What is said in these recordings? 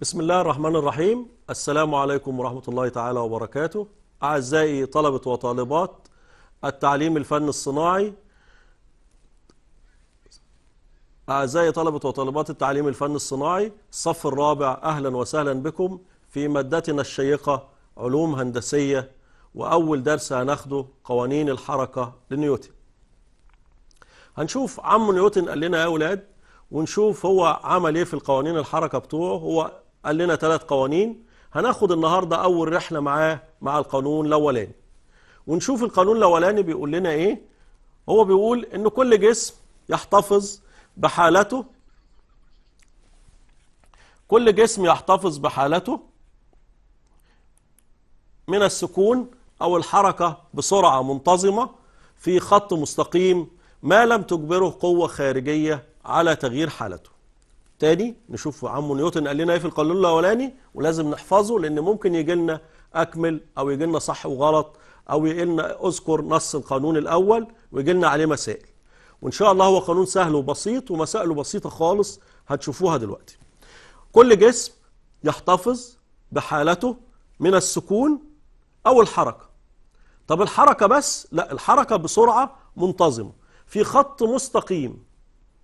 بسم الله الرحمن الرحيم السلام عليكم ورحمة الله تعالى وبركاته أعزائي طلبة وطالبات التعليم الفن الصناعي أعزائي طلبة وطالبات التعليم الفن الصناعي الصف الرابع أهلا وسهلا بكم في مادتنا الشيقة علوم هندسية وأول درس هناخده قوانين الحركة لنيوتن هنشوف عم نيوتن قال لنا يا أولاد ونشوف هو عمل ايه في القوانين الحركة بتوعه هو قال لنا ثلاث قوانين هناخد النهاردة أول رحلة معاه مع القانون الأولاني ونشوف القانون الأولاني بيقول لنا إيه هو بيقول إن كل جسم يحتفظ بحالته كل جسم يحتفظ بحالته من السكون أو الحركة بسرعة منتظمة في خط مستقيم ما لم تجبره قوة خارجية على تغيير حالته تاني نشوف عمو نيوتن قال لنا ايه في القانون الاولاني ولازم نحفظه لان ممكن يجي لنا اكمل او يجي لنا صح وغلط او يجي لنا اذكر نص القانون الاول ويجي لنا عليه مسائل وان شاء الله هو قانون سهل وبسيط ومسائله بسيطه خالص هتشوفوها دلوقتي كل جسم يحتفظ بحالته من السكون او الحركه طب الحركه بس لا الحركه بسرعه منتظمه في خط مستقيم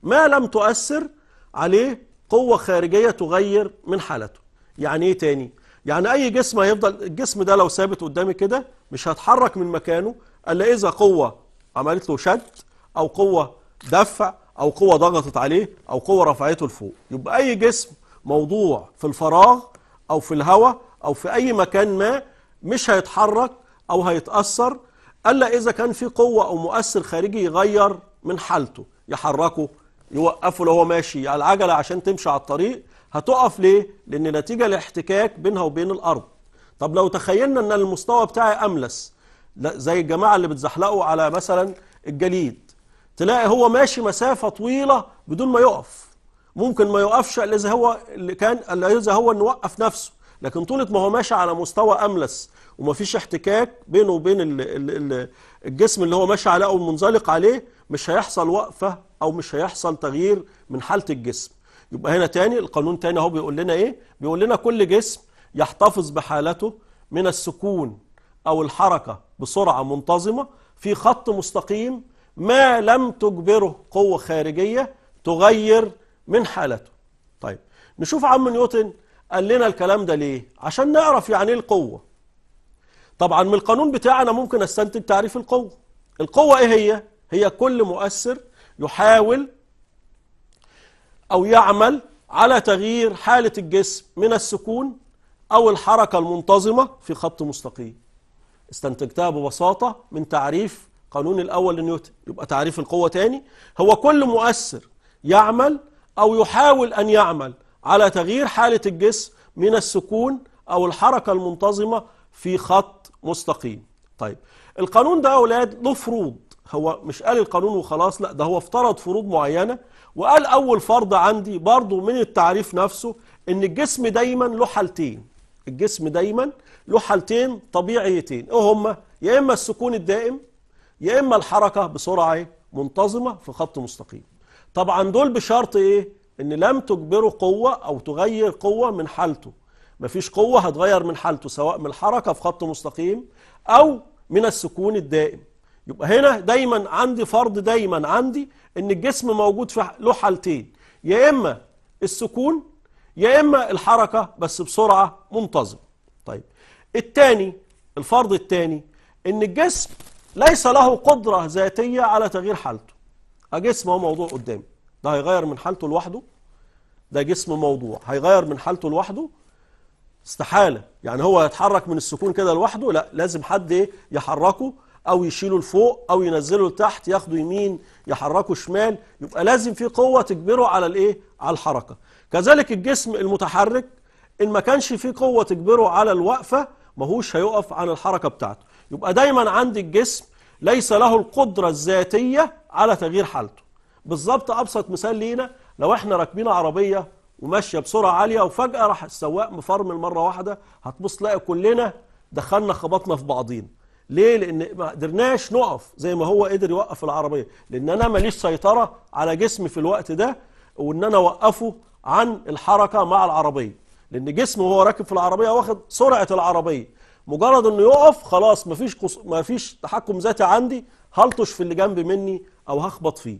ما لم تؤثر عليه قوة خارجية تغير من حالته يعني ايه تاني يعني اي جسم هيفضل الجسم ده لو ثابت قدامي كده مش هتحرك من مكانه الا اذا قوة عملت له شد او قوة دفع او قوة ضغطت عليه او قوة رفعته لفوق يبقى اي جسم موضوع في الفراغ او في الهواء او في اي مكان ما مش هيتحرك او هيتأثر الا اذا كان في قوة او مؤثر خارجي يغير من حالته يحركه يوقفه لو هو ماشي على يعني العجله عشان تمشي على الطريق هتقف ليه؟ لان نتيجه الاحتكاك بينها وبين الارض. طب لو تخيلنا ان المستوى بتاعي املس زي الجماعه اللي بتزحلقوا على مثلا الجليد تلاقي هو ماشي مسافه طويله بدون ما يقف ممكن ما يقفش الا اذا هو اللي كان الا اذا هو انه وقف نفسه لكن طولة ما هو ماشي على مستوى املس ومفيش احتكاك بينه وبين الجسم اللي هو ماشي عليه او منزلق عليه مش هيحصل وقفه او مش هيحصل تغيير من حاله الجسم يبقى هنا تاني القانون تاني اهو بيقول لنا ايه بيقول لنا كل جسم يحتفظ بحالته من السكون او الحركه بسرعه منتظمه في خط مستقيم ما لم تجبره قوه خارجيه تغير من حالته طيب نشوف عم نيوتن قال لنا الكلام ده ليه عشان نعرف يعني ايه القوه طبعا من القانون بتاعنا ممكن استنتج تعريف القوه القوه ايه هي هي كل مؤثر يحاول أو يعمل على تغيير حالة الجسم من السكون أو الحركة المنتظمة في خط مستقيم استنتجتها ببساطة من تعريف قانون الأول لنيوتن يبقى تعريف القوة تاني هو كل مؤثر يعمل أو يحاول أن يعمل على تغيير حالة الجسم من السكون أو الحركة المنتظمة في خط مستقيم طيب القانون ده يا أولاد له فروض هو مش قال القانون وخلاص لا ده هو افترض فروض معينة وقال أول فرض عندي برضو من التعريف نفسه إن الجسم دايما له حالتين الجسم دايما له حالتين طبيعيتين إيه هما يا إما السكون الدائم يا إما الحركة بسرعة منتظمة في خط مستقيم طبعا دول بشرط إيه إن لم تجبره قوة أو تغير قوة من حالته مفيش قوة هتغير من حالته سواء من الحركة في خط مستقيم أو من السكون الدائم يبقى هنا دايما عندي فرض دايما عندي ان الجسم موجود في له حالتين يا اما السكون يا اما الحركه بس بسرعه منتظمه طيب الثاني الفرض الثاني ان الجسم ليس له قدره ذاتيه على تغيير حالته جسم هو موضوع قدامي ده هيغير من حالته لوحده ده جسم موضوع هيغير من حالته لوحده استحاله يعني هو يتحرك من السكون كده لوحده لا لازم حد ايه يحركه أو يشيله لفوق أو ينزله لتحت ياخده يمين يحركه شمال يبقى لازم في قوة تجبره على الإيه؟ على الحركة كذلك الجسم المتحرك إن ما كانش في قوة تجبره على الوقفة ماهوش هيقف عن الحركة بتاعته يبقى دايما عند الجسم ليس له القدرة الذاتية على تغيير حالته بالظبط أبسط مثال لينا لو احنا راكبين عربية وماشية بسرعة عالية وفجأة راح السواق مفرمل مرة واحدة هتبص تلاقي كلنا دخلنا خبطنا في بعضين ليه لان ما قدرناش نقف زي ما هو قدر يوقف العربيه لان انا ماليش سيطره على جسمي في الوقت ده وان انا اوقفه عن الحركه مع العربيه لان جسمه وهو راكب في العربيه واخد سرعه العربيه مجرد انه يقف خلاص مفيش قص... مفيش تحكم ذاتي عندي هلطش في اللي جنب مني او هخبط فيه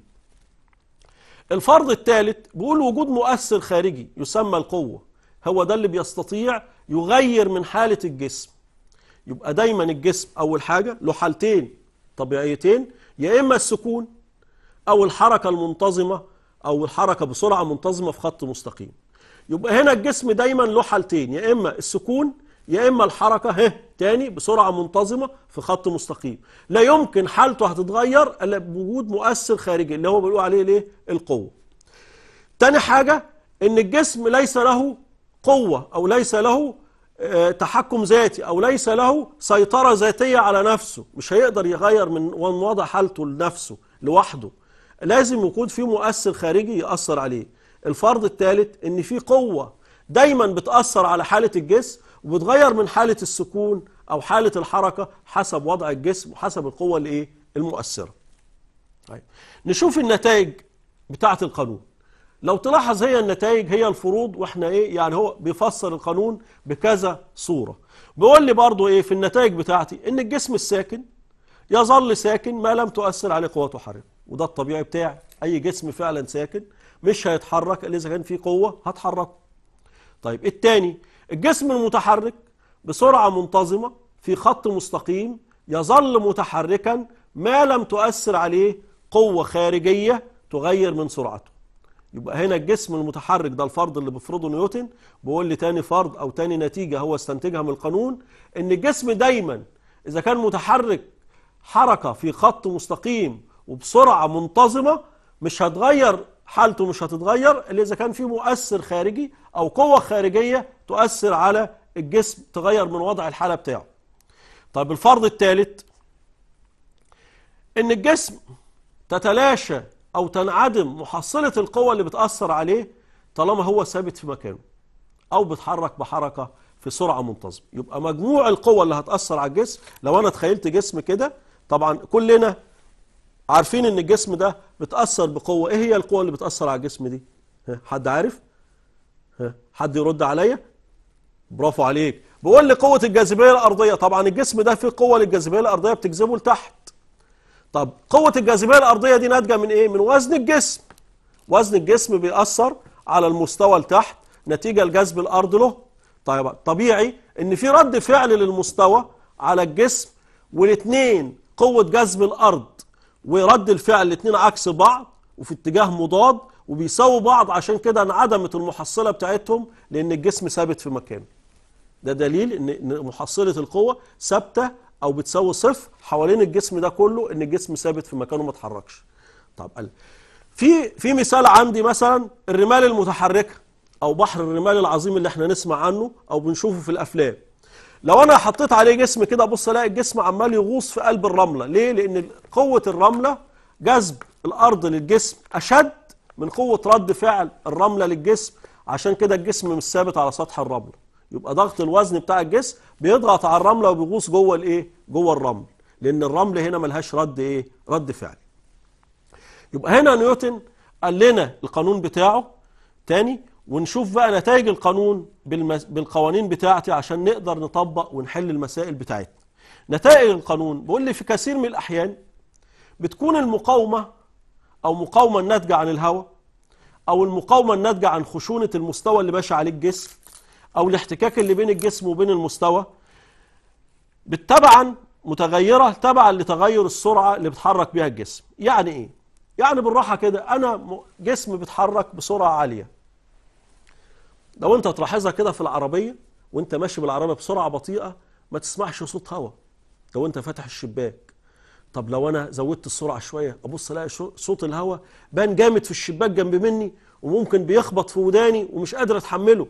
الفرض الثالث بيقول وجود مؤثر خارجي يسمى القوه هو ده اللي بيستطيع يغير من حاله الجسم يبقى دايما الجسم أول حاجة له حالتين طبيعيتين يا إما السكون أو الحركة المنتظمة أو الحركة بسرعة منتظمة في خط مستقيم يبقى هنا الجسم دايما له حالتين يا إما السكون يا إما الحركة هه تاني بسرعة منتظمة في خط مستقيم لا يمكن حالته هتتغير إلا بوجود مؤثر خارجي اللي هو بيقولوا عليه الايه القوة تاني حاجة إن الجسم ليس له قوة أو ليس له تحكم ذاتي أو ليس له سيطرة ذاتية على نفسه مش هيقدر يغير من وضع حالته لنفسه لوحده لازم يكون في مؤثر خارجي يأثر عليه الفرض الثالث ان في قوة دايما بتأثر على حالة الجسم وبتغير من حالة السكون أو حالة الحركة حسب وضع الجسم وحسب القوة المؤثرة طيب. نشوف النتائج بتاعة القانون لو تلاحظ هي النتائج هي الفروض واحنا ايه يعني هو بيفسر القانون بكذا صورة بيقول لي برضو ايه في النتائج بتاعتي ان الجسم الساكن يظل ساكن ما لم تؤثر عليه قوة حرارية وده الطبيعي بتاعي اي جسم فعلا ساكن مش هيتحرك الا اذا كان فيه قوة هتحركه طيب التاني الجسم المتحرك بسرعة منتظمة في خط مستقيم يظل متحركا ما لم تؤثر عليه قوة خارجية تغير من سرعته يبقى هنا الجسم المتحرك ده الفرض اللي بيفرضه نيوتن بيقول لي تاني فرض او تاني نتيجه هو استنتجها من القانون ان الجسم دايما اذا كان متحرك حركه في خط مستقيم وبسرعه منتظمه مش هتغير حالته مش هتتغير الا اذا كان في مؤثر خارجي او قوه خارجيه تؤثر على الجسم تغير من وضع الحاله بتاعه. طيب الفرض الثالث ان الجسم تتلاشى أو تنعدم محصلة القوة اللي بتأثر عليه طالما هو ثابت في مكانه أو بتحرك بحركة في سرعة منتظمة يبقى مجموع القوة اللي هتأثر على الجسم لو أنا تخيلت جسم كده طبعا كلنا عارفين ان الجسم ده بتأثر بقوة ايه هي القوة اللي بتأثر على الجسم دي ها حد عارف ها حد يرد عليا برافو عليك بقول لي قوة الجاذبية الأرضية طبعا الجسم ده فيه قوة للجاذبية الأرضية بتجذبه لتحت طب قوة الجاذبية الأرضية دي ناتجة من إيه؟ من وزن الجسم وزن الجسم بيأثر على المستوى لتحت نتيجة لجذب الأرض له طيب طبيعي إن في رد فعل للمستوى على الجسم والاثنين قوة جذب الأرض ورد الفعل الاثنين عكس بعض وفي اتجاه مضاد وبيساووا بعض عشان كده انعدمت المحصلة بتاعتهم لأن الجسم ثابت في مكانه ده دليل إن محصلة القوة ثابتة او بتساوي صفر حوالين الجسم ده كله ان الجسم ثابت في مكانه ما اتحركش طب قال في في مثال عندي مثلا الرمال المتحركه او بحر الرمال العظيم اللي احنا نسمع عنه او بنشوفه في الافلام لو انا حطيت عليه جسم كده بص الاقي الجسم عمال يغوص في قلب الرمله ليه لان قوه الرمله جذب الارض للجسم اشد من قوه رد فعل الرمله للجسم عشان كده الجسم مش ثابت على سطح الرمله يبقى ضغط الوزن بتاع الجسم بيضغط على الرمله وبيغوص جوه الايه جوه الرمل لان الرمل هنا ملهاش رد ايه رد فعل يبقى هنا نيوتن قال لنا القانون بتاعه تاني ونشوف بقى نتائج القانون بالمس... بالقوانين بتاعتي عشان نقدر نطبق ونحل المسائل بتاعتنا نتائج القانون بيقول لي في كثير من الاحيان بتكون المقاومه او مقاومه الناتجه عن الهواء او المقاومه الناتجه عن خشونه المستوى اللي ماشي عليه الجسم أو الاحتكاك اللي بين الجسم وبين المستوى بالطبعا متغيرة تبعا لتغير السرعة اللي بتحرك بيها الجسم يعني إيه؟ يعني بالراحة كده أنا جسم بيتحرك بسرعة عالية لو أنت تلاحظها كده في العربية وأنت ماشي بالعربية بسرعة بطيئة ما تسمعش صوت هوا لو أنت فاتح الشباك طب لو أنا زودت السرعة شوية أبص ألاقي صوت الهوا بان جامد في الشباك جنب مني وممكن بيخبط في وداني ومش قادر أتحمله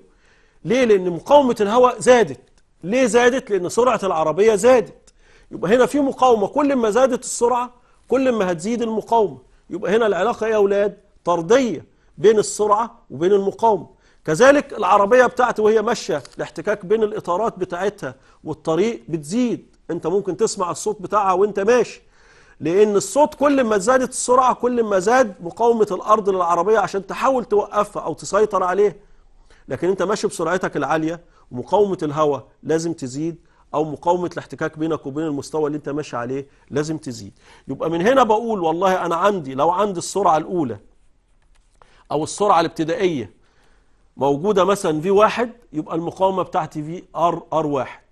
ليه لأن مقاومة الهواء زادت ليه زادت لأن سرعة العربية زادت يبقى هنا في مقاومة كل ما زادت السرعة كل ما هتزيد المقاومة يبقى هنا العلاقة إيه يا أولاد طردية بين السرعة وبين المقاومة كذلك العربية بتاعتي وهي ماشية الاحتكاك بين الإطارات بتاعتها والطريق بتزيد انت ممكن تسمع الصوت بتاعها وانت ماشي لأن الصوت كل ما زادت السرعة كل ما زاد مقاومة الأرض للعربية عشان تحاول توقفها أو تسيطر عليها لكن انت ماشي بسرعتك العاليه ومقاومه الهواء لازم تزيد او مقاومه الاحتكاك بينك وبين المستوى اللي انت ماشي عليه لازم تزيد يبقى من هنا بقول والله انا عندي لو عندي السرعه الاولى او السرعه الابتدائيه موجوده مثلا في واحد يبقى المقاومه بتاعتي في ار ار واحد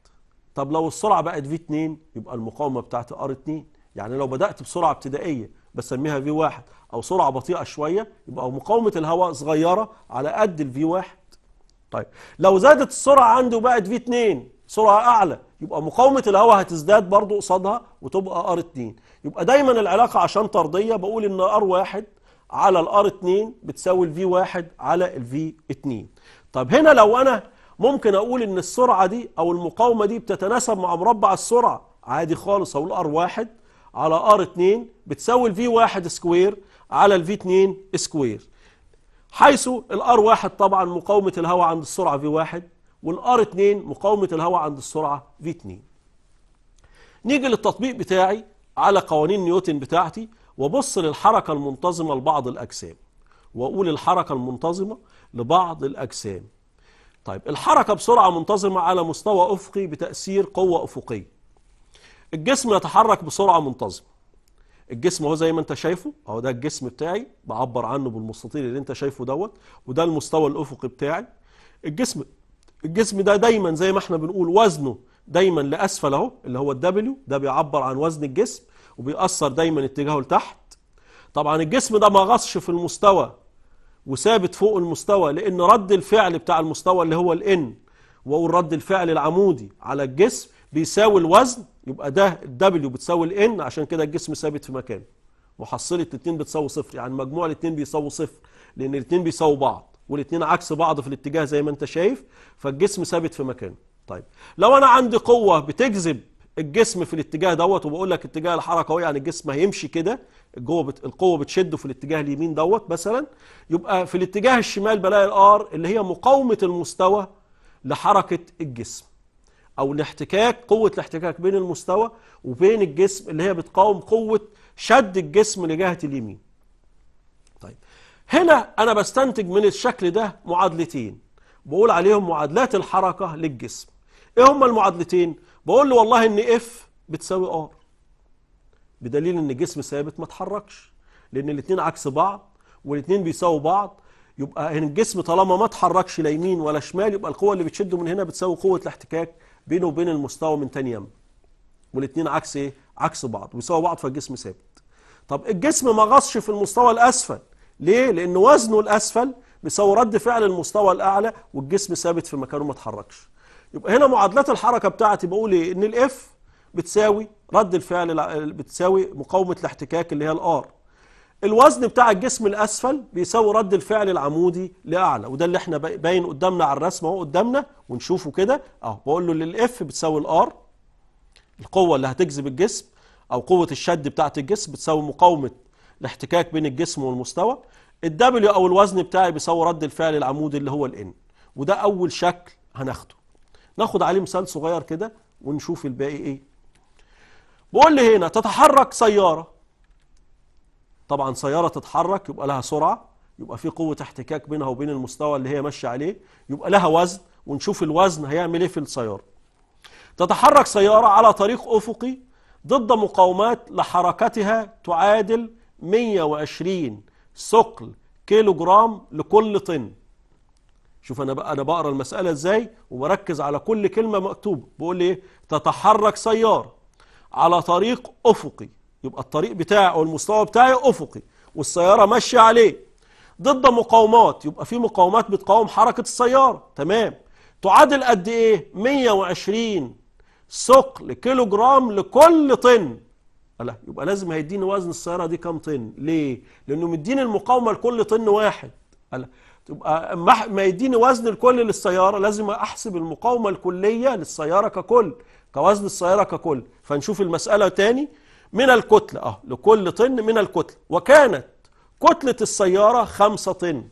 طب لو السرعه بقت في 2 يبقى المقاومه بتاعتي ار 2 يعني لو بدات بسرعه ابتدائيه بسميها في 1 او سرعه بطيئه شويه يبقى مقاومه الهواء صغيره على قد الفي 1 طيب لو زادت السرعة عنده بقت في 2 سرعة أعلى يبقى مقاومة الهواء هتزداد برضو قصادها وتبقى ار 2 يبقى دايما العلاقة عشان طردية بقول إن ار 1 على الار 2 بتساوي الفي 1 على الفي 2 طب هنا لو أنا ممكن أقول إن السرعة دي أو المقاومة دي بتتناسب مع مربع السرعة عادي خالص أقول ار 1 على ار 2 بتساوي الفي 1 سكوير على الفي 2 سكوير حيث الار واحد طبعا مقاومة الهواء عند السرعة في واحد والار اتنين مقاومة الهواء عند السرعة في اتنين نيجي للتطبيق بتاعي على قوانين نيوتن بتاعتي وبص للحركة المنتظمة لبعض الأجسام وأقول الحركة المنتظمة لبعض الأجسام طيب الحركة بسرعة منتظمة على مستوى أفقي بتأثير قوة أفقية الجسم يتحرك بسرعة منتظمة الجسم اهو زي ما انت شايفه اهو ده الجسم بتاعي بعبر عنه بالمستطيل اللي انت شايفه دوت وده المستوى الافقي بتاعي الجسم الجسم ده دايما زي ما احنا بنقول وزنه دايما لاسفل اهو اللي هو الدبليو ده بيعبر عن وزن الجسم وبيأثر دايما اتجاهه لتحت طبعا الجسم ده ما غصش في المستوى وثابت فوق المستوى لان رد الفعل بتاع المستوى اللي هو الان وهو رد الفعل العمودي على الجسم بيساوي الوزن يبقى ده الدبليو بتساوي الان عشان كده الجسم ثابت في مكانه محصله الاثنين بتساوي صفر يعني مجموع الاثنين بيساوي صفر لان الاثنين بيساوي بعض والاثنين عكس بعض في الاتجاه زي ما انت شايف فالجسم ثابت في مكانه طيب لو انا عندي قوه بتجذب الجسم في الاتجاه دوت وبقول لك اتجاه الحركه هو يعني الجسم هيمشي كده جوه بت... القوه بتشده في الاتجاه اليمين دوت مثلا يبقى في الاتجاه الشمال بلاقي الار اللي هي مقاومه المستوى لحركه الجسم أو الاحتكاك قوة الاحتكاك بين المستوى وبين الجسم اللي هي بتقاوم قوة شد الجسم لجهة اليمين طيب هنا أنا بستنتج من الشكل ده معادلتين بقول عليهم معادلات الحركة للجسم إيه هما المعادلتين؟ بقول له والله إن إف بتساوي ار بدليل إن الجسم ثابت ما اتحركش لأن الاتنين عكس بعض والاتنين بيساووا بعض يبقى الجسم طالما ما اتحركش لا يمين ولا شمال يبقى القوة اللي بتشده من هنا بتساوي قوة الاحتكاك بينه وبين المستوى من تاني يم والاثنين عكس ايه عكس بعض بيساوي بعض فالجسم ثابت طب الجسم ما غصش في المستوى الاسفل ليه لان وزنه الاسفل بيساوي رد فعل المستوى الاعلى والجسم ثابت في مكانه ما اتحركش يبقى هنا معادلات الحركه بتاعتي بقول ايه ان الاف بتساوي رد الفعل بتساوي مقاومه الاحتكاك اللي هي الار الوزن بتاع الجسم الأسفل بيساوي رد الفعل العمودي لأعلى وده اللي احنا باين قدامنا على الرسمة اهو قدامنا ونشوفه كده اهو بقول له للإف بتساوي الآر القوة اللي هتجذب الجسم أو قوة الشد بتاعة الجسم بتساوي مقاومة الاحتكاك بين الجسم والمستوى الدبليو أو الوزن بتاعي بيساوي رد الفعل العمودي اللي هو الإن وده أول شكل هناخده ناخد عليه مثال صغير كده ونشوف الباقي إيه بقول لي هنا تتحرك سيارة طبعا سيارة تتحرك يبقى لها سرعة يبقى في قوة احتكاك بينها وبين المستوى اللي هي ماشية عليه يبقى لها وزن ونشوف الوزن هيعمل ايه في السيارة تتحرك سيارة على طريق أفقي ضد مقاومات لحركتها تعادل 120 ثقل كيلو جرام لكل طن شوف انا بقى انا بقرا المساله ازاي وبركز على كل كلمه مكتوبه بقول ايه تتحرك سياره على طريق افقي يبقى الطريق بتاعي أو المستوى بتاعي أفقي والسيارة ماشية عليه ضد مقاومات يبقى في مقاومات بتقاوم حركة السيارة تمام تعادل قد إيه 120 ثقل كيلو جرام لكل طن لا يبقى لازم هيديني وزن السيارة دي كام طن ليه لأنه مديني المقاومة لكل طن واحد لا تبقى ما يديني وزن الكل للسيارة لازم أحسب المقاومة الكلية للسيارة ككل كوزن السيارة ككل فنشوف المسألة تاني من الكتلة اه لكل طن من الكتلة وكانت كتلة السيارة خمسة طن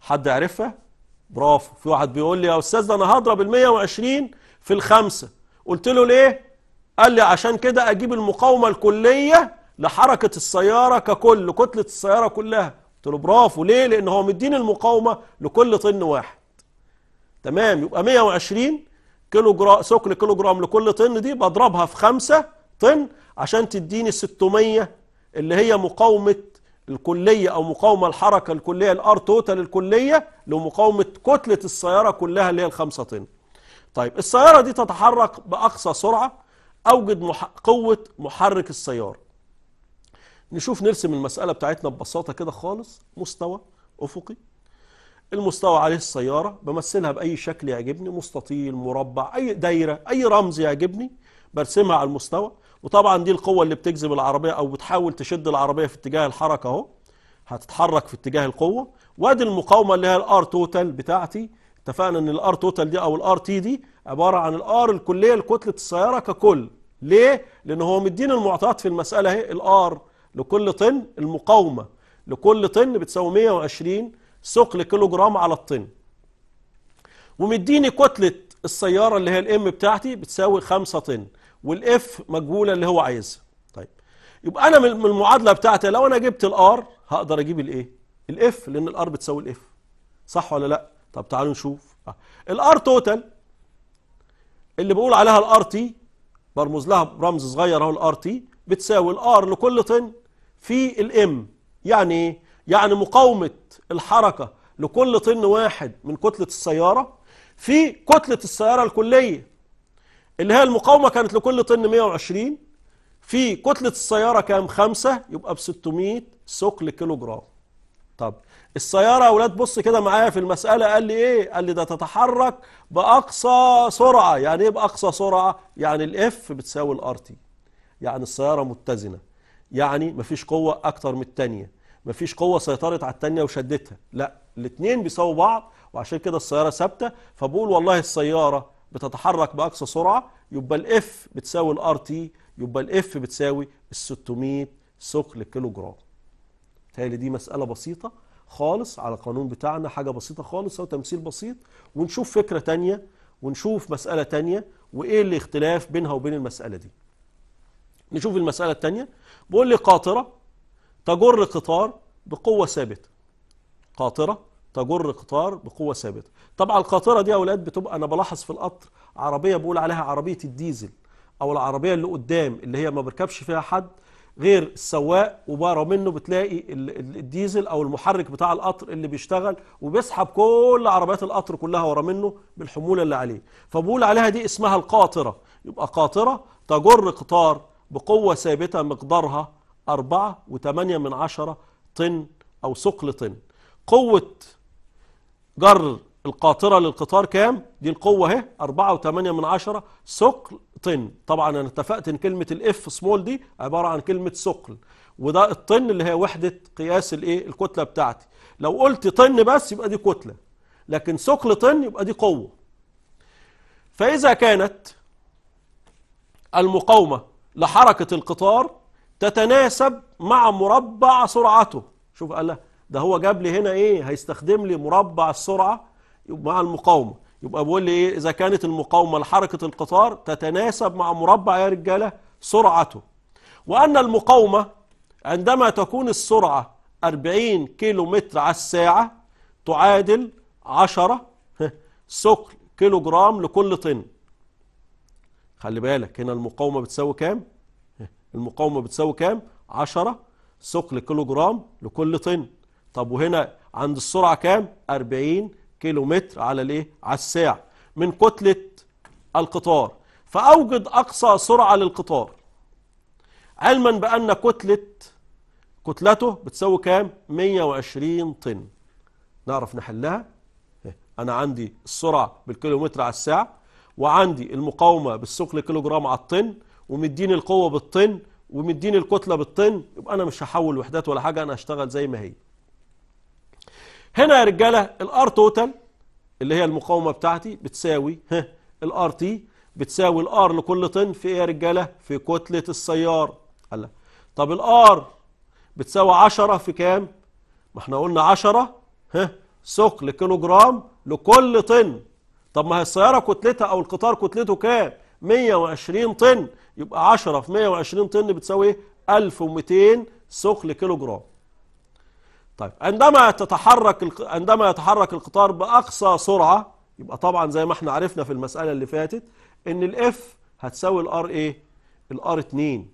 حد عرفها برافو في واحد بيقول لي يا استاذ ده انا هضرب ال 120 في الخمسة قلت له ليه قال لي عشان كده اجيب المقاومة الكلية لحركة السيارة ككل كتلة السيارة كلها قلت له برافو ليه لان هو مديني المقاومة لكل طن واحد تمام يبقى 120 كيلو جرام سكن كيلو جرام لكل طن دي بضربها في 5 طن عشان تديني 600 اللي هي مقاومة الكلية أو مقاومة الحركة الكلية الار توتال الكلية لمقاومة كتلة السيارة كلها اللي هي الخمسة طن طيب السيارة دي تتحرك بأقصى سرعة أوجد مح... قوة محرك السيارة نشوف نرسم المسألة بتاعتنا ببساطة كده خالص مستوى أفقي المستوى عليه السيارة بمثلها بأي شكل يعجبني مستطيل مربع أي دايرة أي رمز يعجبني برسمها على المستوى وطبعا دي القوة اللي بتجذب العربية أو بتحاول تشد العربية في اتجاه الحركة أهو هتتحرك في اتجاه القوة وادي المقاومة اللي هي الار توتال بتاعتي اتفقنا ان الار توتال دي او الار تي دي عبارة عن الار الكلية لكتلة السيارة ككل ليه؟ لان هو مدين المعطيات في المسألة اهي الار لكل طن المقاومة لكل طن بتساوي 120 ثقل كيلو جرام على الطن ومديني كتلة السيارة اللي هي الام بتاعتي بتساوي 5 طن والاف مجهولة اللي هو عايزها طيب يبقى انا من المعادلة بتاعتي لو انا جبت الار هقدر اجيب الايه الاف لان الار بتساوي الاف صح ولا لا طب تعالوا نشوف آه. الار توتال اللي بقول عليها الار تي برمز لها برمز صغير اهو الار تي بتساوي الار لكل طن في الام يعني ايه يعني مقاومة الحركة لكل طن واحد من كتلة السيارة في كتلة السيارة الكلية اللي هي المقاومة كانت لكل طن 120 في كتلة السيارة كام خمسة يبقى ب 600 ثقل كيلو جرام طب السيارة يا ولاد بص كده معايا في المسألة قال لي ايه قال لي ده تتحرك بأقصى سرعة يعني ايه بأقصى سرعة يعني الاف بتساوي الار تي يعني السيارة متزنة يعني مفيش قوة اكتر من التانية مفيش قوة سيطرت على التانية وشدتها لا الاثنين بيساووا بعض وعشان كده السيارة ثابتة فبقول والله السيارة بتتحرك بأقصى سرعة يبقى الاف بتساوي الار تي يبقى الاف بتساوي ال 600 ثقل كيلو جرام بالتالي دي مسألة بسيطة خالص على القانون بتاعنا حاجة بسيطة خالص أو تمثيل بسيط ونشوف فكرة تانية ونشوف مسألة تانية وإيه الاختلاف بينها وبين المسألة دي نشوف المسألة التانية بقول لي قاطرة تجر قطار بقوة ثابتة قاطرة تجر قطار بقوة ثابتة طبعا القاطرة دي يا أولاد بتبقى أنا بلاحظ في القطر عربية بقول عليها عربية الديزل أو العربية اللي قدام اللي هي ما بركبش فيها حد غير السواق وبره منه بتلاقي الديزل او المحرك بتاع القطر اللي بيشتغل وبيسحب كل عربيات القطر كلها ورا منه بالحموله اللي عليه فبقول عليها دي اسمها القاطره يبقى قاطره تجر قطار بقوه ثابته مقدارها 4.8 من عشرة طن أو ثقل طن قوة جر القاطرة للقطار كام؟ دي القوة اهي 4.8 من عشرة ثقل طن طبعا أنا اتفقت إن كلمة الإف سمول دي عبارة عن كلمة ثقل وده الطن اللي هي وحدة قياس الإيه؟ الكتلة بتاعتي لو قلت طن بس يبقى دي كتلة لكن ثقل طن يبقى دي قوة فإذا كانت المقاومة لحركة القطار تتناسب مع مربع سرعته شوف قال له ده هو جاب لي هنا ايه هيستخدم لي مربع السرعة مع المقاومة يبقى بيقول لي ايه اذا كانت المقاومة لحركة القطار تتناسب مع مربع يا رجالة سرعته وان المقاومة عندما تكون السرعة 40 كيلو متر على الساعة تعادل 10 سكر كيلو جرام لكل طن خلي بالك هنا المقاومة بتساوي كام المقاومة بتساوي كام 10 ثقل كيلو جرام لكل طن طب وهنا عند السرعة كام 40 كيلو متر على الايه على الساعة من كتلة القطار فأوجد أقصى سرعة للقطار علما بأن كتلة كتلته بتساوي كام 120 طن نعرف نحلها إيه، أنا عندي السرعة بالكيلومتر على الساعة وعندي المقاومة بالثقل كيلو جرام على الطن ومديني القوة بالطن ومديني الكتلة بالطن يبقى أنا مش هحول وحدات ولا حاجة أنا هشتغل زي ما هي هنا يا رجالة الار توتال اللي هي المقاومة بتاعتي بتساوي ها الار تي بتساوي الار لكل طن في ايه يا رجالة في كتلة السياره هلا طب الار بتساوي 10 في كام ما احنا قلنا 10 ها ثقل كيلو جرام لكل طن طب ما هي السيارة كتلتها او القطار كتلته كام 120 طن يبقى 10 في 120 طن بتساوي 1200 ثقل كيلو جرام طيب عندما تتحرك عندما يتحرك القطار باقصى سرعه يبقى طبعا زي ما احنا عرفنا في المساله اللي فاتت ان الاف هتساوي الار ايه الار 2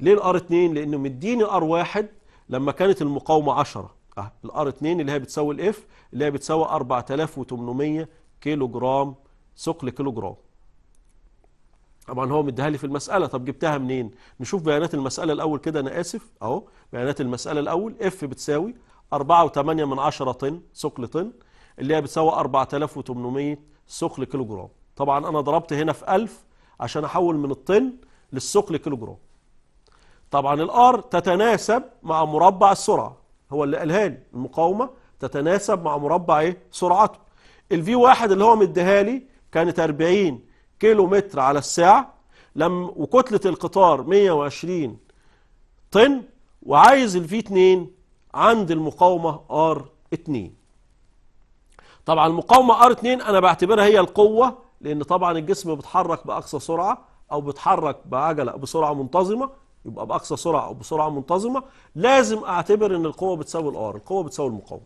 ليه الار 2 لانه مديني ار 1 لما كانت المقاومه 10 اه الار 2 اللي هي بتساوي الاف اللي هي بتساوي 4800 كيلو جرام ثقل كيلو جرام طبعا هو مديها لي في المسألة طب جبتها منين نشوف بيانات المسألة الأول كده أنا آسف أهو بيانات المسألة الأول اف بتساوي 4.8 من 10 طن ثقل طن اللي هي بتساوي 4800 ثقل كيلو جرام طبعا أنا ضربت هنا في 1000 عشان أحول من الطن للثقل كيلو جرام طبعا الار تتناسب مع مربع السرعة هو اللي قالها لي المقاومة تتناسب مع مربع ايه سرعته الفي واحد اللي هو مديها لي كانت 40 كيلو متر على الساعة لم وكتلة القطار 120 طن وعايز الفي 2 عند المقاومة ار 2 طبعا المقاومة ار 2 أنا بعتبرها هي القوة لأن طبعا الجسم بيتحرك بأقصى سرعة أو بيتحرك بعجلة بسرعة منتظمة يبقى بأقصى سرعة أو بسرعة منتظمة لازم أعتبر أن القوة بتساوي الار القوة بتساوي المقاومة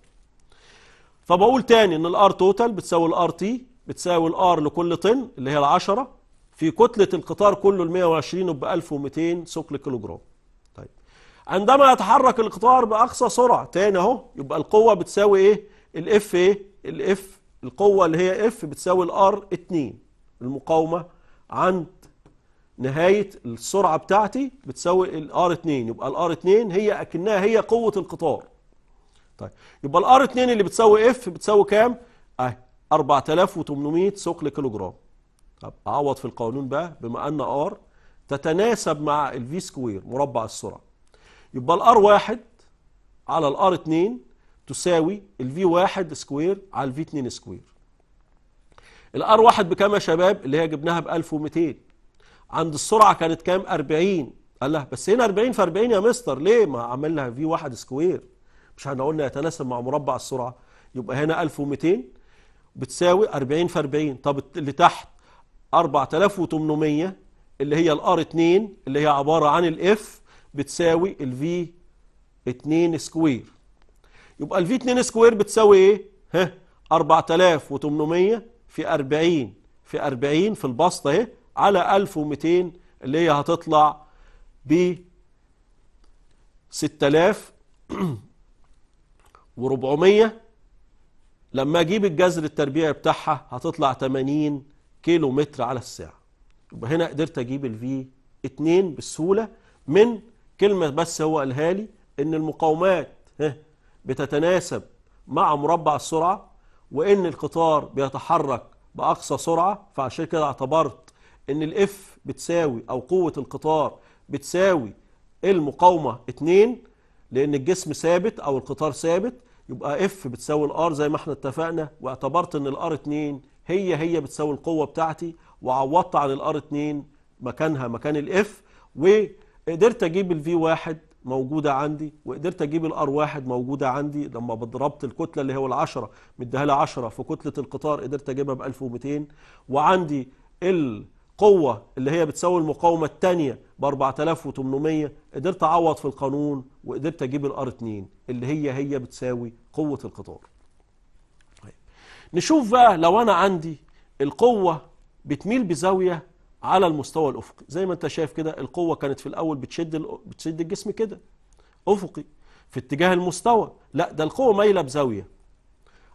فبقول تاني أن الار توتال بتساوي الار تي بتساوي الار لكل طن اللي هي العشرة في كتلة القطار كله ال 120 يبقى 1200 ثقل كيلو جرام طيب عندما يتحرك القطار بأقصى سرعة تاني اهو يبقى القوة بتساوي ايه الاف ايه الاف القوة اللي هي اف بتساوي الار 2 المقاومة عند نهاية السرعة بتاعتي بتساوي الار 2 يبقى الار 2 هي اكنها هي قوة القطار طيب يبقى الار 2 اللي بتساوي اف بتساوي كام اهي 4800 ثقل لكيلو جرام طب اعوض في القانون بقى بما ان ار تتناسب مع الفي سكوير مربع السرعه يبقى الار واحد على الار 2 تساوي الفي واحد سكوير على الفي 2 سكوير الار واحد بكام يا شباب اللي هي جبناها ب 1200 عند السرعه كانت كام 40 قال لها بس هنا 40 في 40 يا مستر ليه ما عمل لها في واحد سكوير مش احنا قلنا يتناسب مع مربع السرعه يبقى هنا 1200 بتساوي 40 في 40 طب اللي تحت 4800 اللي هي الار 2 اللي هي عبارة عن الاف بتساوي الفي 2 سكوير يبقى الفي 2 سكوير بتساوي ايه ها 4800 في 40 في 40 في البسطة اهي على 1200 اللي هي هتطلع ب 6400 لما اجيب الجذر التربيعي بتاعها هتطلع 80 كيلو متر على الساعة يبقى هنا قدرت اجيب الفي 2 بسهولة من كلمة بس هو قالها لي ان المقاومات بتتناسب مع مربع السرعة وان القطار بيتحرك باقصى سرعة فعشان كده اعتبرت ان الاف بتساوي او قوة القطار بتساوي المقاومة 2 لان الجسم ثابت او القطار ثابت يبقى اف بتساوي الار زي ما احنا اتفقنا واعتبرت ان الار 2 هي هي بتساوي القوه بتاعتي وعوضت عن الار 2 مكانها مكان الاف وقدرت اجيب الفي 1 موجوده عندي وقدرت اجيب الار 1 موجوده عندي لما ضربت الكتله اللي هو ال10 مديها لي 10 في كتله القطار قدرت اجيبها ب 1200 وعندي ال قوة اللي هي بتساوي المقاومة الثانية ب 4800 قدرت أعوض في القانون وقدرت أجيب الار 2 اللي هي هي بتساوي قوة القطار طيب، نشوف بقى لو أنا عندي القوة بتميل بزاوية على المستوى الأفقي زي ما أنت شايف كده القوة كانت في الأول بتشد بتشد الجسم كده أفقي في اتجاه المستوى لا ده القوة مايلة بزاوية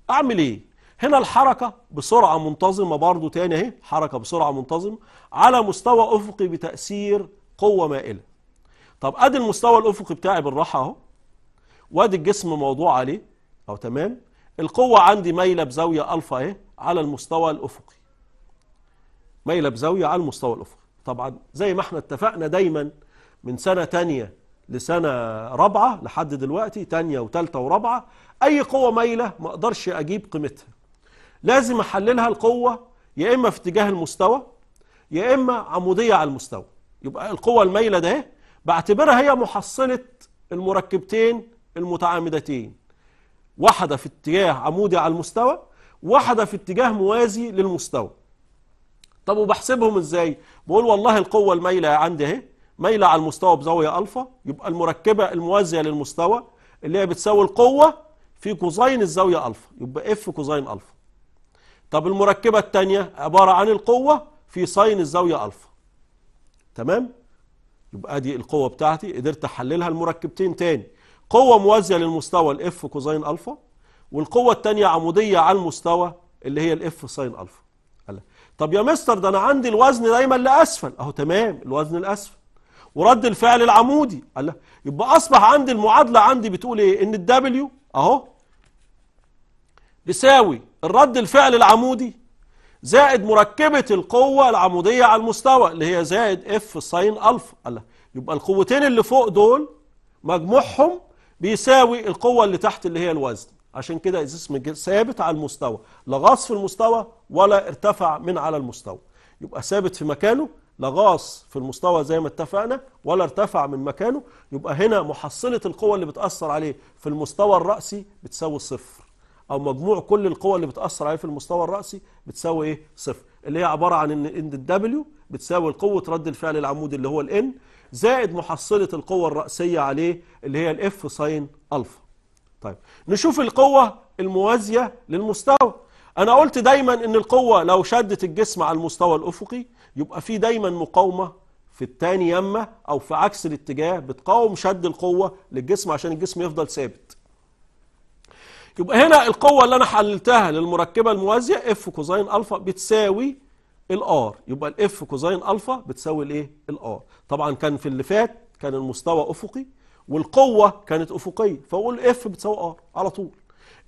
أعمل إيه هنا الحركة بسرعة منتظمة برضو تاني اهي حركة بسرعة منتظمة على مستوى أفقي بتأثير قوة مائلة طب ادي المستوى الأفقي بتاعي بالراحة اهو وادي الجسم موضوع عليه أو تمام القوة عندي مايلة بزاوية ألفا اهي على المستوى الأفقي مايلة بزاوية على المستوى الأفقي طبعا زي ما احنا اتفقنا دايما من سنة تانية لسنة رابعة لحد دلوقتي تانية وتالتة ورابعة أي قوة مايلة ما أقدرش أجيب قيمتها لازم احللها القوه يا اما في اتجاه المستوى يا اما عموديه على المستوى يبقى القوه المايله ده بعتبرها هي محصله المركبتين المتعامدتين واحده في اتجاه عمودي على المستوى واحده في اتجاه موازي للمستوى طب وبحسبهم ازاي بقول والله القوه المايله عندي اهي مايله على المستوى بزاويه الفا يبقى المركبه الموازيه للمستوى اللي هي بتساوي القوه في كوزين الزاويه الفا يبقى اف كوزين الفا طب المركبة الثانية عبارة عن القوة في ساين الزاوية ألفا تمام يبقى دي القوة بتاعتي قدرت أحللها المركبتين تاني قوة موازية للمستوى الإف كوزين ألفا والقوة الثانية عمودية على المستوى اللي هي الإف ساين ألفا طب يا مستر ده أنا عندي الوزن دايما لأسفل أهو تمام الوزن الأسفل ورد الفعل العمودي قال يبقى أصبح عندي المعادلة عندي بتقول إيه إن الدبليو أهو بيساوي الرد الفعل العمودي زائد مركبة القوة العمودية على المستوى اللي هي زائد اف ساين الفا الله يبقى القوتين اللي فوق دول مجموعهم بيساوي القوة اللي تحت اللي هي الوزن عشان كده الجسم ثابت على المستوى لا غاص في المستوى ولا ارتفع من على المستوى يبقى ثابت في مكانه لا غاص في المستوى زي ما اتفقنا ولا ارتفع من مكانه يبقى هنا محصلة القوة اللي بتأثر عليه في المستوى الرأسي بتساوي صفر او مجموع كل القوى اللي بتاثر عليه في المستوى الراسي بتساوي ايه صفر اللي هي عباره عن ان ان الدبليو بتساوي قوه رد الفعل العمودي اللي هو الان زائد محصله القوه الراسيه عليه اللي هي الاف ساين الفا طيب نشوف القوه الموازيه للمستوى انا قلت دايما ان القوه لو شدت الجسم على المستوى الافقي يبقى في دايما مقاومه في الثاني يمه او في عكس الاتجاه بتقاوم شد القوه للجسم عشان الجسم يفضل ثابت يبقى هنا القوة اللي أنا حللتها للمركبة الموازية اف كوزين ألفا بتساوي الار يبقى الاف كوزين ألفا بتساوي الايه الار طبعا كان في اللي فات كان المستوى أفقي والقوة كانت أفقية فأقول اف بتساوي ار على طول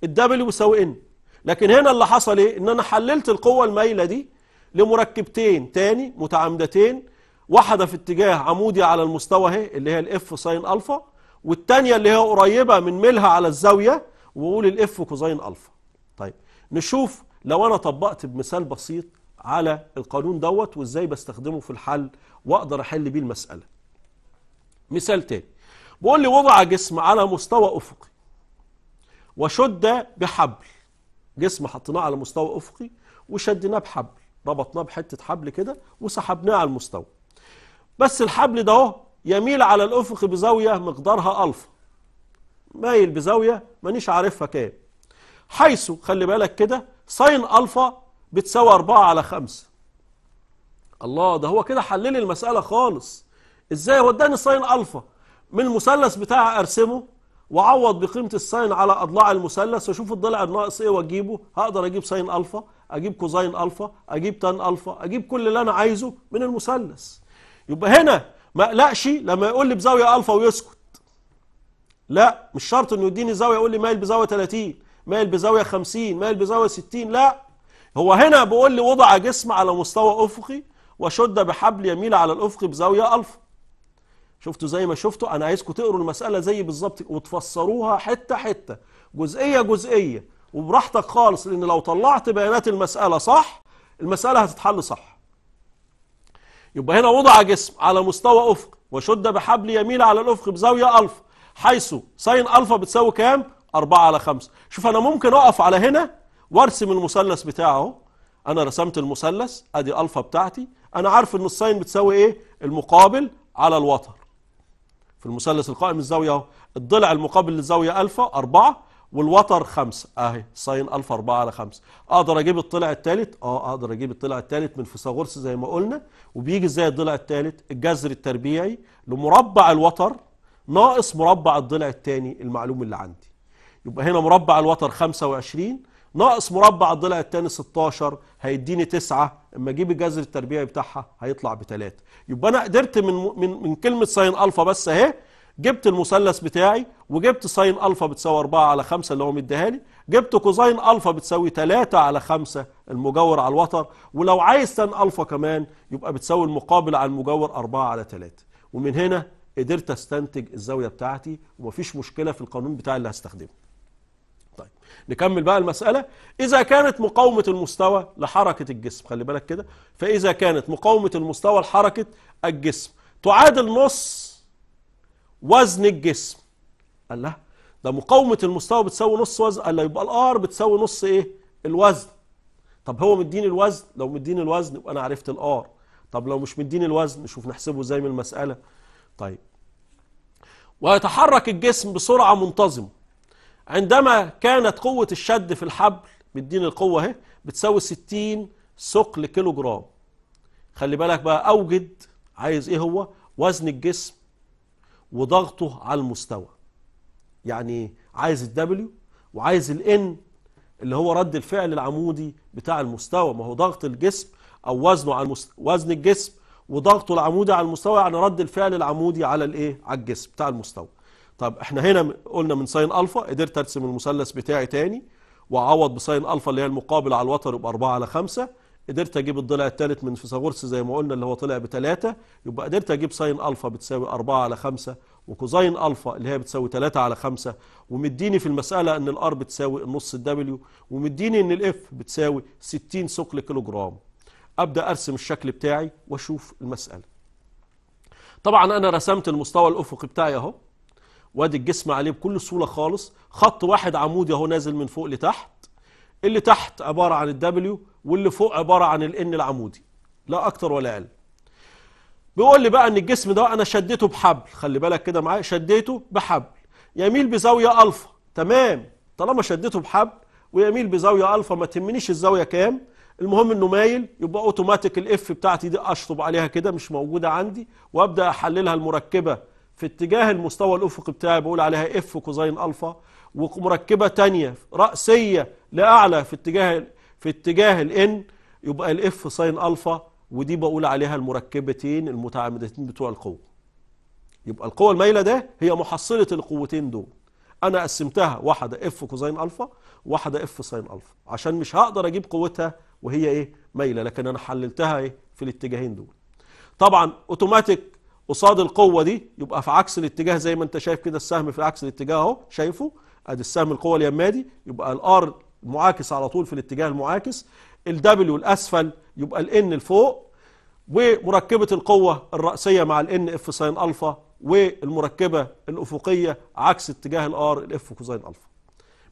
الدبليو بيساوي ان لكن هنا اللي حصل ايه ان انا حللت القوة المايلة دي لمركبتين تاني متعامدتين واحدة في اتجاه عمودي على المستوى اهي اللي هي الاف ساين الفا والتانية اللي هي قريبة من ميلها على الزاوية وقول الاف كوزين الفا طيب نشوف لو انا طبقت بمثال بسيط على القانون دوت وازاي بستخدمه في الحل واقدر احل بيه المساله مثال تاني بقول لي وضع جسم على مستوى افقي وشد بحبل جسم حطيناه على مستوى افقي وشدناه بحبل ربطناه بحته حبل كده وسحبناه على المستوى بس الحبل ده يميل على الافق بزاويه مقدارها الفا مايل بزاوية مانيش عارفها كام حيث خلي بالك كده ساين ألفا بتساوي 4 على 5 الله ده هو كده حلل المسألة خالص ازاي هو اداني ساين ألفا من المثلث بتاعي أرسمه وأعوض بقيمة الساين على أضلاع المثلث وأشوف الضلع الناقص إيه وأجيبه هقدر أجيب ساين ألفا أجيب كوزين ألفا أجيب تان ألفا أجيب كل اللي أنا عايزه من المثلث يبقى هنا ما أقلقش لما يقول لي بزاوية ألفا ويسكت لا مش شرط انه يديني زاويه يقول لي مايل بزاويه 30 مايل بزاويه 50 مايل بزاويه 60 لا هو هنا بيقول لي وضع جسم على مستوى افقي وشد بحبل يميل على الافق بزاويه الفا شفتوا زي ما شفتوا انا عايزكم تقروا المساله زي بالظبط وتفسروها حته حته جزئيه جزئيه وبراحتك خالص لان لو طلعت بيانات المساله صح المساله هتتحل صح يبقى هنا وضع جسم على مستوى افق وشد بحبل يميل على الافق بزاويه الفا حيث ساين ألفا بتساوي كام 4 على 5 شوف أنا ممكن أقف على هنا وارسم المثلث بتاعه أنا رسمت المثلث أدي ألفا بتاعتي أنا عارف إن الساين بتساوي إيه المقابل على الوتر في المثلث القائم الزاوية أهو الضلع المقابل للزاوية ألفا 4 والوتر 5 أهي ساين ألفا 4 على 5 أقدر أجيب الضلع الثالث أه أقدر أجيب الضلع الثالث من فيثاغورس زي ما قلنا وبيجي إزاي الضلع الثالث الجذر التربيعي لمربع الوتر ناقص مربع الضلع الثاني المعلوم اللي عندي يبقى هنا مربع الوتر 25 ناقص مربع الضلع الثاني 16 هيديني 9 اما اجيب الجذر التربيعي بتاعها هيطلع 3 يبقى انا قدرت من من من كلمه ساين الفا بس اهي جبت المثلث بتاعي وجبت ساين الفا بتساوي 4 على 5 اللي هو مديها لي جبت كوزين الفا بتساوي 3 على 5 المجاور على الوتر ولو عايز تان الفا كمان يبقى بتساوي المقابل على المجاور 4 على 3 ومن هنا قدرت استنتج الزاويه بتاعتي ومفيش مشكله في القانون بتاعي اللي هستخدمه طيب نكمل بقى المساله اذا كانت مقاومه المستوى لحركه الجسم خلي بالك كده فاذا كانت مقاومه المستوى لحركه الجسم تعادل نص وزن الجسم قال لها ده مقاومه المستوى بتساوي نص وزن قال لها يبقى الار بتساوي نص ايه الوزن طب هو مديني الوزن لو مديني الوزن يبقى انا عرفت الار طب لو مش مديني الوزن نشوف نحسبه ازاي من المساله طيب ويتحرك الجسم بسرعة منتظمة عندما كانت قوة الشد في الحبل مدين القوة اهي بتساوي 60 ثقل كيلو جرام خلي بالك بقى أوجد عايز إيه هو وزن الجسم وضغطه على المستوى يعني عايز الدبليو وعايز الان اللي هو رد الفعل العمودي بتاع المستوى ما هو ضغط الجسم أو وزنه على المست... وزن الجسم وضغطه العمودي على المستوى يعني رد الفعل العمودي على الايه على الجسم بتاع المستوى طب احنا هنا قلنا من ساين الفا قدرت ارسم المثلث بتاعي تاني واعوض بساين الفا اللي هي المقابل على الوتر يبقى 4 على 5 قدرت اجيب الضلع الثالث من فيثاغورس زي ما قلنا اللي هو طلع بتلاتة يبقى قدرت اجيب ساين الفا بتساوي 4 على 5 وكوزين الفا اللي هي بتساوي 3 على 5 ومديني في المساله ان الار بتساوي النص الدبليو ومديني ان الاف بتساوي 60 ثقل كيلو جرام أبدأ أرسم الشكل بتاعي وأشوف المسألة طبعا أنا رسمت المستوى الأفقي بتاعي أهو وادي الجسم عليه بكل سهولة خالص خط واحد عمودي أهو نازل من فوق لتحت اللي تحت عبارة عن الدبليو واللي فوق عبارة عن الإن العمودي لا أكتر ولا أقل بيقول لي بقى ان الجسم ده انا شديته بحبل خلي بالك كده معايا شديته بحبل يميل بزاويه الفا تمام طالما شديته بحبل ويميل بزاويه الفا ما تهمنيش الزاويه كام المهم انه مايل يبقى اوتوماتيك الاف بتاعتي دي اشطب عليها كده مش موجوده عندي وابدا احللها المركبه في اتجاه المستوى الافقي بتاعي بقول عليها اف كوزين الفا ومركبه ثانيه راسيه لاعلى في اتجاه في اتجاه الان يبقى الاف ساين الفا ودي بقول عليها المركبتين المتعامدتين بتوع القوه يبقى القوه المايله ده هي محصله القوتين دول انا قسمتها واحده اف كوزين الفا واحده اف ساين الفا عشان مش هقدر اجيب قوتها وهي ايه مايله لكن انا حللتها ايه في الاتجاهين دول طبعا اوتوماتيك قصاد القوه دي يبقى في عكس الاتجاه زي ما انت شايف كده السهم في عكس الاتجاه اهو شايفه ادي السهم القوه اليمادي يبقى الار معاكس على طول في الاتجاه المعاكس الدبليو الاسفل يبقى الان لفوق ومركبه القوه الراسيه مع الان اف ساين الفا والمركبه الافقيه عكس اتجاه الار الاف كوزين الفا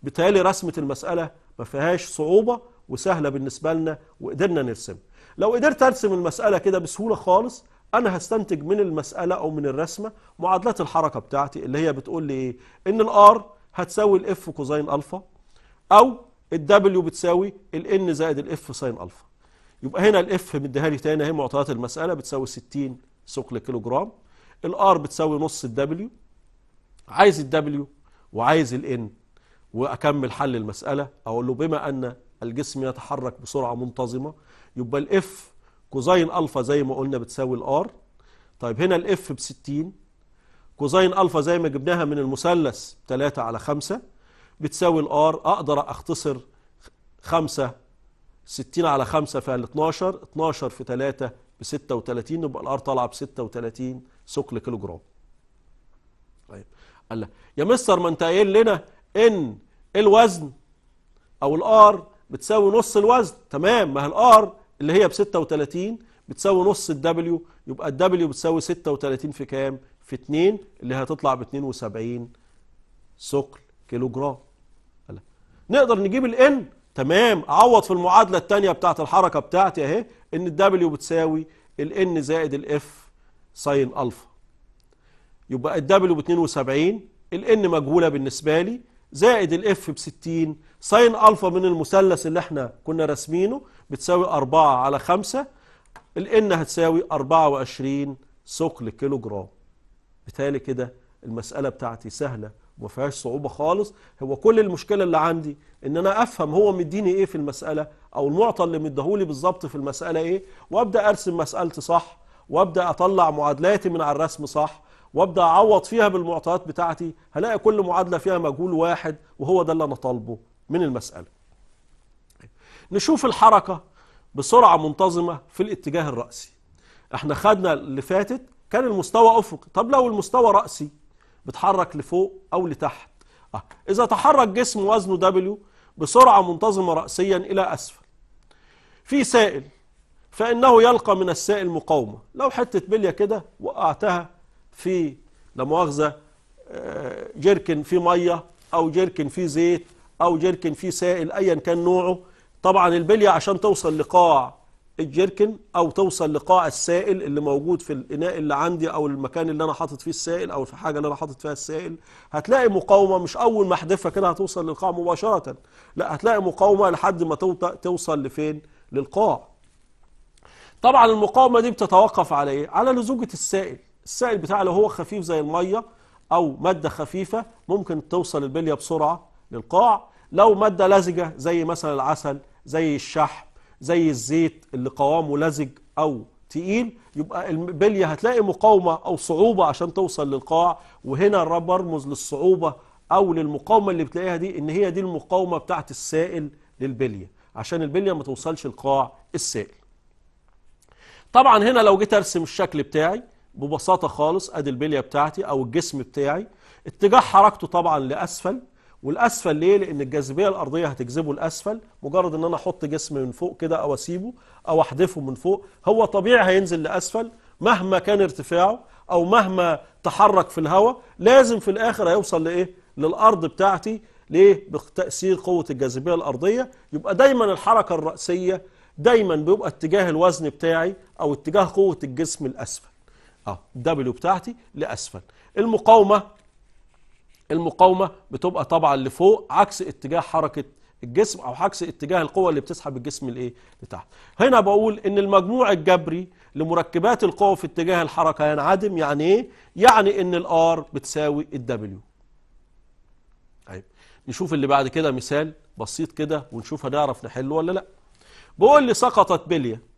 بتهيألي رسمه المساله ما فيهاش صعوبه وسهلة بالنسبة لنا وقدرنا نرسم لو قدرت ارسم المسألة كده بسهولة خالص انا هستنتج من المسألة او من الرسمة معادلات الحركة بتاعتي اللي هي بتقول لي ايه ان الار هتساوي الاف كوزين الفا او الدبليو بتساوي الان زائد الاف ساين الفا يبقى هنا الاف مديها لي تاني اهي معطيات المسألة بتساوي 60 ثقل كيلو جرام الار بتساوي نص الدبليو عايز الدبليو وعايز الان واكمل حل المسألة اقول له بما ان الجسم يتحرك بسرعة منتظمة يبقى الاف كوزين الفا زي ما قلنا بتساوي الار طيب هنا الاف ب 60 كوزين الفا زي ما جبناها من المثلث 3 على 5 بتساوي الار اقدر اختصر 5 60 على 5 فال 12 12 في 3 ب 36 يبقى الار طالعه ب 36 ثقل كيلو جرام طيب قال لا يا مستر ما انت قايل لنا ان الوزن او الار بتساوي نص الوزن تمام ما هي الار اللي هي ب 36 بتساوي نص الدبليو يبقى الدبليو بتساوي 36 في كام؟ في 2 اللي هتطلع ب 72 ثقل كيلو جرام نقدر نجيب الان تمام اعوض في المعادله الثانيه بتاعت الحركه بتاعتي اهي ان الدبليو بتساوي الان زائد الاف ساين الفا يبقى الدبليو ب 72 الان مجهوله بالنسبه لي زائد الاف ب 60 ساين الفا من المثلث اللي احنا كنا راسمينه بتساوي 4 على 5 الان هتساوي 24 ثقل كيلو جرام بالتالي كده المسألة بتاعتي سهلة وما فيهاش صعوبة خالص هو كل المشكلة اللي عندي ان انا افهم هو مديني ايه في المسألة او المعطى اللي مديهولي بالظبط في المسألة ايه وابدأ ارسم مسألتي صح وابدأ اطلع معادلاتي من على الرسم صح وابدا اعوض فيها بالمعطيات بتاعتي هلاقي كل معادله فيها مجهول واحد وهو ده اللي انا طالبه من المساله نشوف الحركه بسرعه منتظمه في الاتجاه الراسي احنا خدنا اللي فاتت كان المستوى افقي طب لو المستوى راسي بتحرك لفوق او لتحت آه. اذا تحرك جسم وزنه دبليو بسرعه منتظمه راسيا الى اسفل في سائل فانه يلقى من السائل مقاومه لو حته بليه كده وقعتها في لا مؤاخذه آه، جركن فيه ميه او جركن فيه زيت او جركن فيه سائل ايا كان نوعه طبعا البليه عشان توصل لقاع الجركن او توصل لقاع السائل اللي موجود في الاناء اللي عندي او المكان اللي انا حاطط فيه السائل او في حاجه اللي انا حاطط فيها السائل هتلاقي مقاومه مش اول ما احدفها كده هتوصل للقاع مباشره لا هتلاقي مقاومه لحد ما توصل لفين للقاع طبعا المقاومه دي بتتوقف على ايه على لزوجه السائل السائل بتاعها لو هو خفيف زي المية أو مادة خفيفة ممكن توصل البلية بسرعة للقاع لو مادة لزجة زي مثلا العسل زي الشحم زي الزيت اللي قوامه لزج أو تقيل يبقى البلية هتلاقي مقاومة أو صعوبة عشان توصل للقاع وهنا برمز للصعوبة أو للمقاومة اللي بتلاقيها دي إن هي دي المقاومة بتاعت السائل للبلية عشان البلية ما توصلش القاع السائل طبعا هنا لو جيت أرسم الشكل بتاعي ببساطه خالص ادي البليه بتاعتي او الجسم بتاعي اتجاه حركته طبعا لاسفل والاسفل ليه لان الجاذبيه الارضيه هتجذبه لاسفل مجرد ان انا احط جسم من فوق كده او اسيبه او احدفه من فوق هو طبيعي هينزل لاسفل مهما كان ارتفاعه او مهما تحرك في الهواء لازم في الاخر هيوصل لايه للارض بتاعتي ليه بتاثير قوه الجاذبيه الارضيه يبقى دايما الحركه الراسيه دايما بيبقى اتجاه الوزن بتاعي او اتجاه قوه الجسم الاسفل اه الدبليو بتاعتي لاسفل المقاومه المقاومه بتبقى طبعا لفوق عكس اتجاه حركه الجسم او عكس اتجاه القوه اللي بتسحب الجسم لايه لتحت هنا بقول ان المجموع الجبري لمركبات القوه في اتجاه الحركه ينعدم يعني ايه يعني ان الار بتساوي الدبليو طيب نشوف اللي بعد كده مثال بسيط كده ونشوف هنعرف نحله ولا لا بقول لي سقطت بليه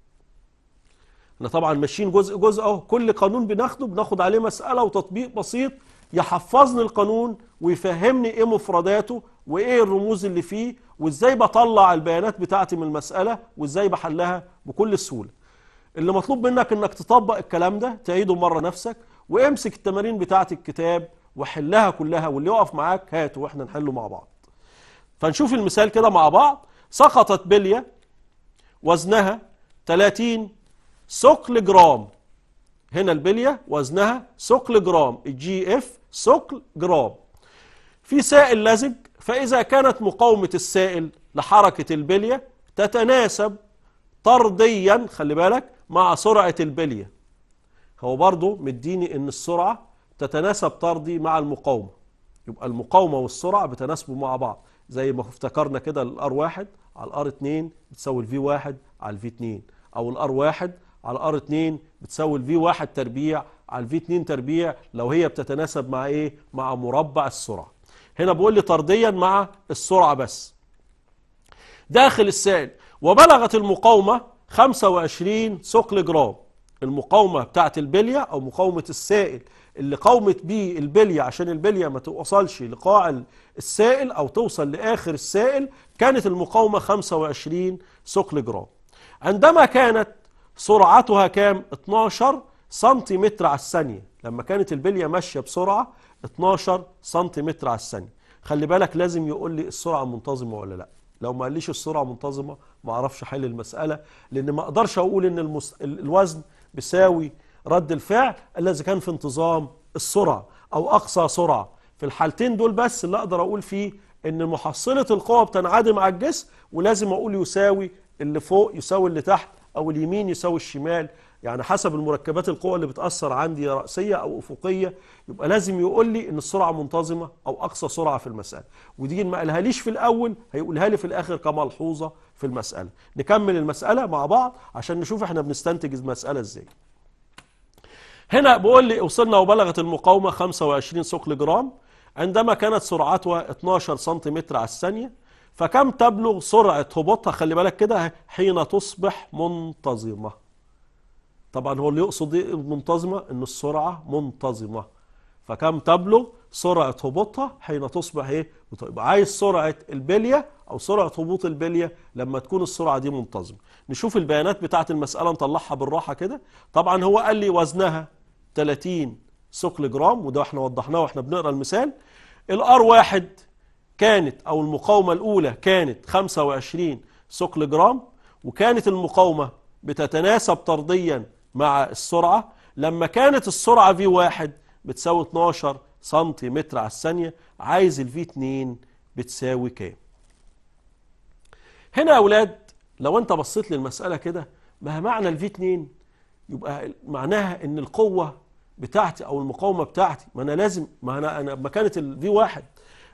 احنا طبعا ماشيين جزء جزء اهو كل قانون بناخده بناخد عليه مسألة وتطبيق بسيط يحفظني القانون ويفهمني ايه مفرداته وايه الرموز اللي فيه وازاي بطلع البيانات بتاعتي من المسألة وازاي بحلها بكل سهوله اللي مطلوب منك انك تطبق الكلام ده تعيده مرة نفسك وامسك التمارين بتاعت الكتاب وحلها كلها واللي يقف معاك هاته واحنا نحله مع بعض فنشوف المثال كده مع بعض سقطت بلية وزنها 30 سكل جرام هنا البلية وزنها سكل جرام الجي اف سكل جرام في سائل لزج فإذا كانت مقاومة السائل لحركة البلية تتناسب طرديا خلي بالك مع سرعة البلية هو برضو مديني ان السرعة تتناسب طردي مع المقاومة يبقى المقاومة والسرعة بتناسبوا مع بعض زي ما افتكرنا كده الار 1 على الار 2 بتساوي الفي 1 على الفي 2 او الار 1 على ار 2 بتساوي الفي 1 تربيع على الفي 2 تربيع لو هي بتتناسب مع ايه مع مربع السرعه هنا بيقول لي طرديا مع السرعه بس داخل السائل وبلغت المقاومه 25 ثقل جرام المقاومه بتاعه البليه او مقاومه السائل اللي قاومت بيه البليه عشان البليه ما توصلش لقاع السائل او توصل لاخر السائل كانت المقاومه 25 ثقل جرام عندما كانت سرعتها كام 12 سنتيمتر على الثانية لما كانت البلية ماشية بسرعة 12 سنتيمتر على الثانية خلي بالك لازم يقول لي السرعة منتظمة ولا لا لو ما قاليش السرعة منتظمة ما اعرفش حل المسألة لأن ما اقدرش أقول إن المس... الوزن بيساوي رد الفعل اذا كان في انتظام السرعة أو أقصى سرعة في الحالتين دول بس اللي أقدر أقول فيه إن محصلة القوة بتنعدم على الجسم ولازم أقول يساوي اللي فوق يساوي اللي تحت أو اليمين يساوي الشمال يعني حسب المركبات القوى اللي بتأثر عندي رأسية أو أفقية يبقى لازم يقول لي إن السرعة منتظمة أو أقصى سرعة في المسألة ودي ما قالها ليش في الأول هيقولها لي في الآخر كملحوظة في المسألة نكمل المسألة مع بعض عشان نشوف إحنا بنستنتج المسألة إزاي هنا بيقول لي وصلنا وبلغت المقاومة 25 ثقل جرام عندما كانت سرعتها 12 سنتيمتر على الثانية فكم تبلغ سرعة هبوطها خلي بالك كده حين تصبح منتظمة طبعا هو اللي يقصد ايه منتظمة ان السرعة منتظمة فكم تبلغ سرعة هبوطها حين تصبح ايه يبقى عايز سرعة البلية او سرعة هبوط البلية لما تكون السرعة دي منتظمة نشوف البيانات بتاعة المسألة نطلعها بالراحة كده طبعا هو قال لي وزنها 30 ثقل جرام وده احنا وضحناه واحنا بنقرا المثال الار واحد كانت أو المقاومة الأولى كانت 25 ثقل جرام وكانت المقاومة بتتناسب طرديا مع السرعة لما كانت السرعة في واحد بتساوي 12 سنتيمتر على الثانية عايز الفي 2 بتساوي كام هنا يا أولاد لو أنت بصيت للمسألة كده ما معنى الفي 2 يبقى معناها ان القوة بتاعتي او المقاومة بتاعتي ما انا لازم ما انا, أنا لما كانت الفي 1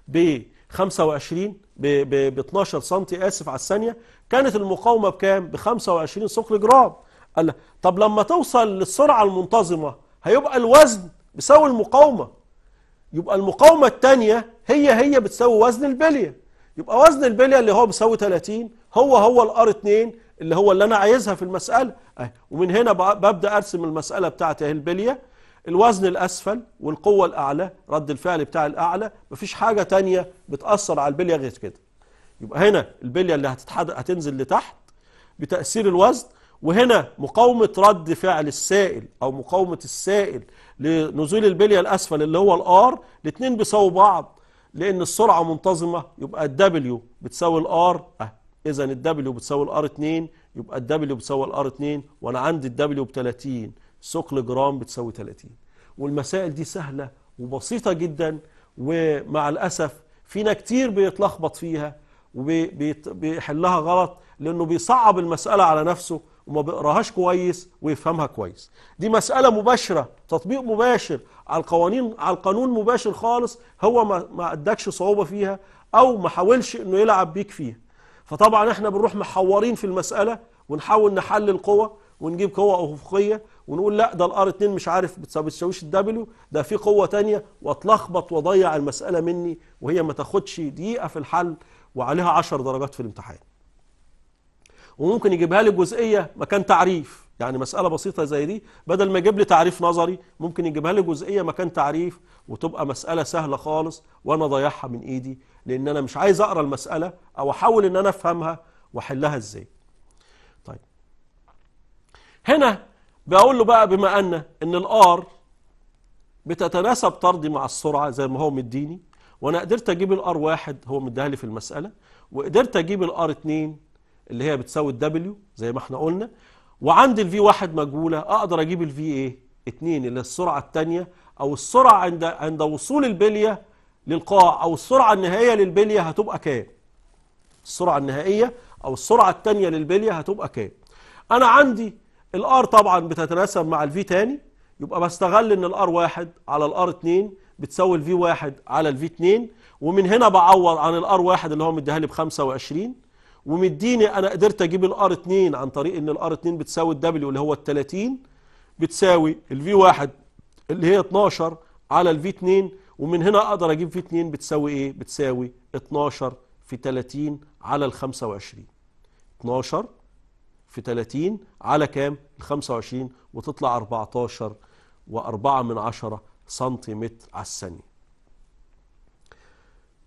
ب 25 ب 12 سم اسف على الثانيه كانت المقاومه بكام ب 25 ثقل جرام قال لك طب لما توصل للسرعه المنتظمه هيبقى الوزن بيساوي المقاومه يبقى المقاومه الثانيه هي هي بتساوي وزن البليه يبقى وزن البليه اللي هو بيساوي 30 هو هو الار 2 اللي هو اللي انا عايزها في المساله ومن هنا ببدا ارسم المساله بتاعتي إيه؟ البليه الوزن الأسفل والقوة الأعلى رد الفعل بتاع الأعلى مفيش حاجة تانية بتأثر على البلية غير كده يبقى هنا البلية اللي هتتحد... هتنزل لتحت بتأثير الوزن وهنا مقاومة رد فعل السائل أو مقاومة السائل لنزول البلية الأسفل اللي هو الآر الاثنين بيساووا بعض لأن السرعة منتظمة يبقى الدبليو بتساوي الآر أه إذا الدبليو بتساوي الآر 2 يبقى الدبليو بتساوي الآر 2 وأنا عندي الدبليو ب 30 ثقل جرام بتساوي 30 والمسائل دي سهلة وبسيطة جدا ومع الأسف فينا كتير بيتلخبط فيها وبيحلها غلط لأنه بيصعب المسألة على نفسه وما بيقراهاش كويس ويفهمها كويس دي مسألة مباشرة تطبيق مباشر على القوانين على القانون مباشر خالص هو ما ما ادكش صعوبة فيها او ما حاولش انه يلعب بيك فيها فطبعا احنا بنروح محورين في المسألة ونحاول نحلل قوة ونجيب قوة أفقية ونقول لا ده الار 2 مش عارف بتساويش الدبليو ده في قوه تانية واتلخبط واضيع المساله مني وهي ما تاخدش دقيقه في الحل وعليها 10 درجات في الامتحان وممكن يجيبها لي جزئيه مكان تعريف يعني مساله بسيطه زي دي بدل ما يجيب لي تعريف نظري ممكن يجيبها لي جزئيه مكان تعريف وتبقى مساله سهله خالص وانا ضيعها من ايدي لان انا مش عايز اقرا المساله او احاول ان انا افهمها واحلها ازاي طيب هنا بقول له بقى بما أن إن الآر بتتناسب طردي مع السرعة زي ما هو مديني وأنا قدرت أجيب الآر واحد هو مديها لي في المسألة وقدرت أجيب الآر اتنين اللي هي بتساوي الدبليو زي ما احنا قلنا وعندي الفي واحد مجهولة أقدر أجيب الفي إيه اتنين اللي السرعة الثانيه أو السرعة عند عند وصول البلية للقاع أو السرعة النهائية للبلية هتبقى كام السرعة النهائية أو السرعة الثانيه للبلية هتبقى كام أنا عندي الار طبعا بتتناسب مع الفي تاني يبقى بستغل ان الار واحد على الار اتنين بتساوي الفي واحد على الفي اتنين ومن هنا بعوض عن الار واحد اللي هو مديها لي بخمسة 25 ومديني انا قدرت اجيب الار 2 عن طريق ان الار 2 بتساوي الدبليو اللي هو التلاتين 30 بتساوي الفي 1 اللي هي 12 على الفي 2 ومن هنا اقدر اجيب في 2 بتساوي ايه؟ بتساوي 12 في 30 على الخمسة 25 12 في 30 على كام 25 وتطلع 14 و4 من 10 سنتيمتر على الثانية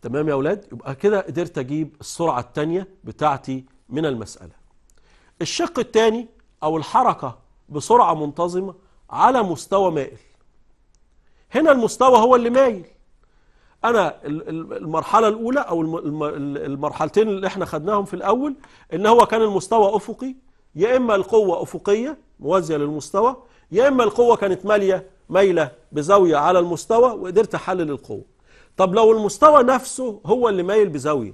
تمام يا أولاد يبقى كده قدرت أجيب السرعة الثانية بتاعتي من المسألة الشق الثاني أو الحركة بسرعة منتظمة على مستوى مائل هنا المستوى هو اللي مايل انا المرحله الاولى او المرحلتين اللي احنا خدناهم في الاول ان هو كان المستوى افقي يا إما القوة أفقية موازية للمستوى يا إما القوة كانت مالية مايلة بزاوية على المستوى وقدرت أحلل القوة طب لو المستوى نفسه هو اللي مايل بزاوية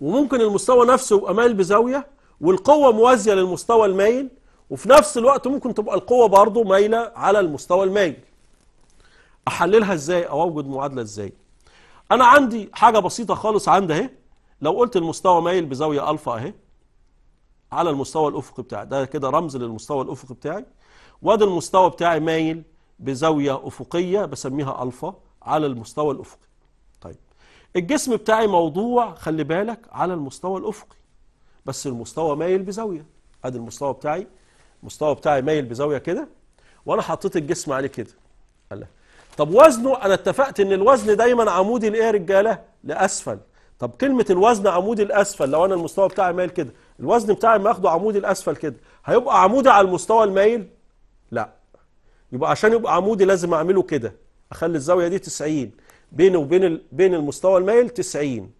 وممكن المستوى نفسه يبقى مايل بزاوية والقوة موازية للمستوى المايل وفي نفس الوقت ممكن تبقى القوة برضه مايلة على المستوى المايل أحللها إزاي أو أوجد معادلة إزاي أنا عندي حاجة بسيطة خالص عندي أهي لو قلت المستوى مايل بزاوية ألفا أهي على المستوى الأفقي بتاعي ده كده رمز للمستوى الأفقي بتاعي وادي المستوى بتاعي مايل بزاوية أفقية بسميها ألفا على المستوى الأفقي طيب الجسم بتاعي موضوع خلي بالك على المستوى الأفقي بس المستوى مايل بزاوية ادي المستوى بتاعي المستوى بتاعي مايل بزاوية كده وأنا حطيت الجسم عليه كده الله طب وزنه أنا اتفقت إن الوزن دايما عمودي لإيه يا رجالة؟ لأسفل طب كلمة الوزن عمودي لأسفل لو أنا المستوى بتاعي مايل كده الوزن بتاعي ما اخده عمودي لاسفل كده هيبقى عمودي على المستوى المايل لا يبقى عشان يبقى عمودي لازم اعمله كده اخلي الزاويه دي 90 بيني وبين بين المستوى المايل 90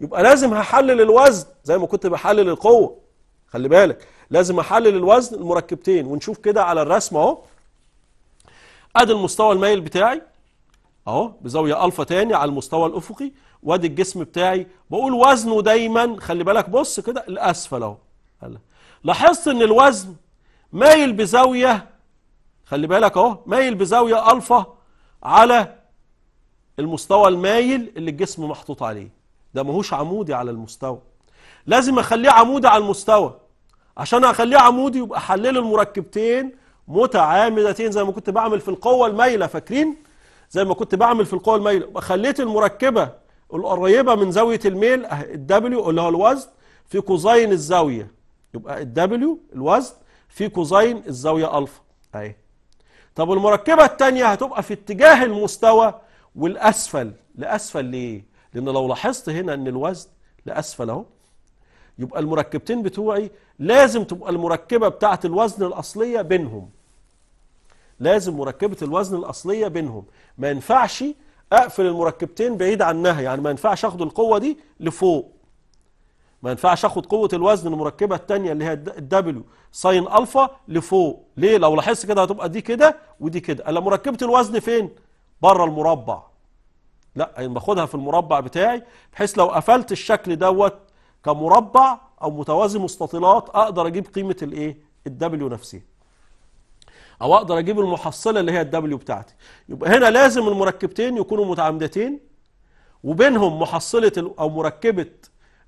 يبقى لازم هحلل الوزن زي ما كنت بحلل القوه خلي بالك لازم احلل الوزن المركبتين ونشوف كده على الرسم اهو ادي المستوى المايل بتاعي اهو بزاويه الفا تاني على المستوى الافقي وادي الجسم بتاعي بقول وزنه دايما خلي بالك بص كده الاسفل اهو لاحظت ان الوزن مايل بزاويه خلي بالك اهو مايل بزاويه الفا على المستوى المايل اللي الجسم محطوط عليه ده ماهوش عمودي على المستوى لازم اخليه عمودي على المستوى عشان اخليه عمودي يبقى احلل المركبتين متعامدتين زي ما كنت بعمل في القوه المايله فاكرين زي ما كنت بعمل في القوه المايله خليت المركبه القريبة من زاوية الميل أه، الدبليو اللي هو الوزن في كوزين الزاوية يبقى الدبليو الوزن في كوزين الزاوية ألفا أهي طب المركبة التانية هتبقى في اتجاه المستوى والأسفل لأسفل ليه؟ لأن لو لاحظت هنا أن الوزن لأسفل أهو يبقى المركبتين بتوعي لازم تبقى المركبة بتاعة الوزن الأصلية بينهم لازم مركبة الوزن الأصلية بينهم ما ينفعش اقفل المركبتين بعيد عنها يعني ما ينفعش اخد القوه دي لفوق ما ينفعش اخد قوه الوزن المركبه الثانيه اللي هي الدبليو ساين الفا لفوق ليه لو لاحظت كده هتبقى دي كده ودي كده الا مركبه الوزن فين بره المربع لا يعني باخدها في المربع بتاعي بحيث لو قفلت الشكل دوت كمربع او متوازي مستطيلات اقدر اجيب قيمه الايه الدبليو نفسها او اقدر اجيب المحصله اللي هي الدبليو بتاعتي يبقى هنا لازم المركبتين يكونوا متعامدتين وبينهم محصله او مركبه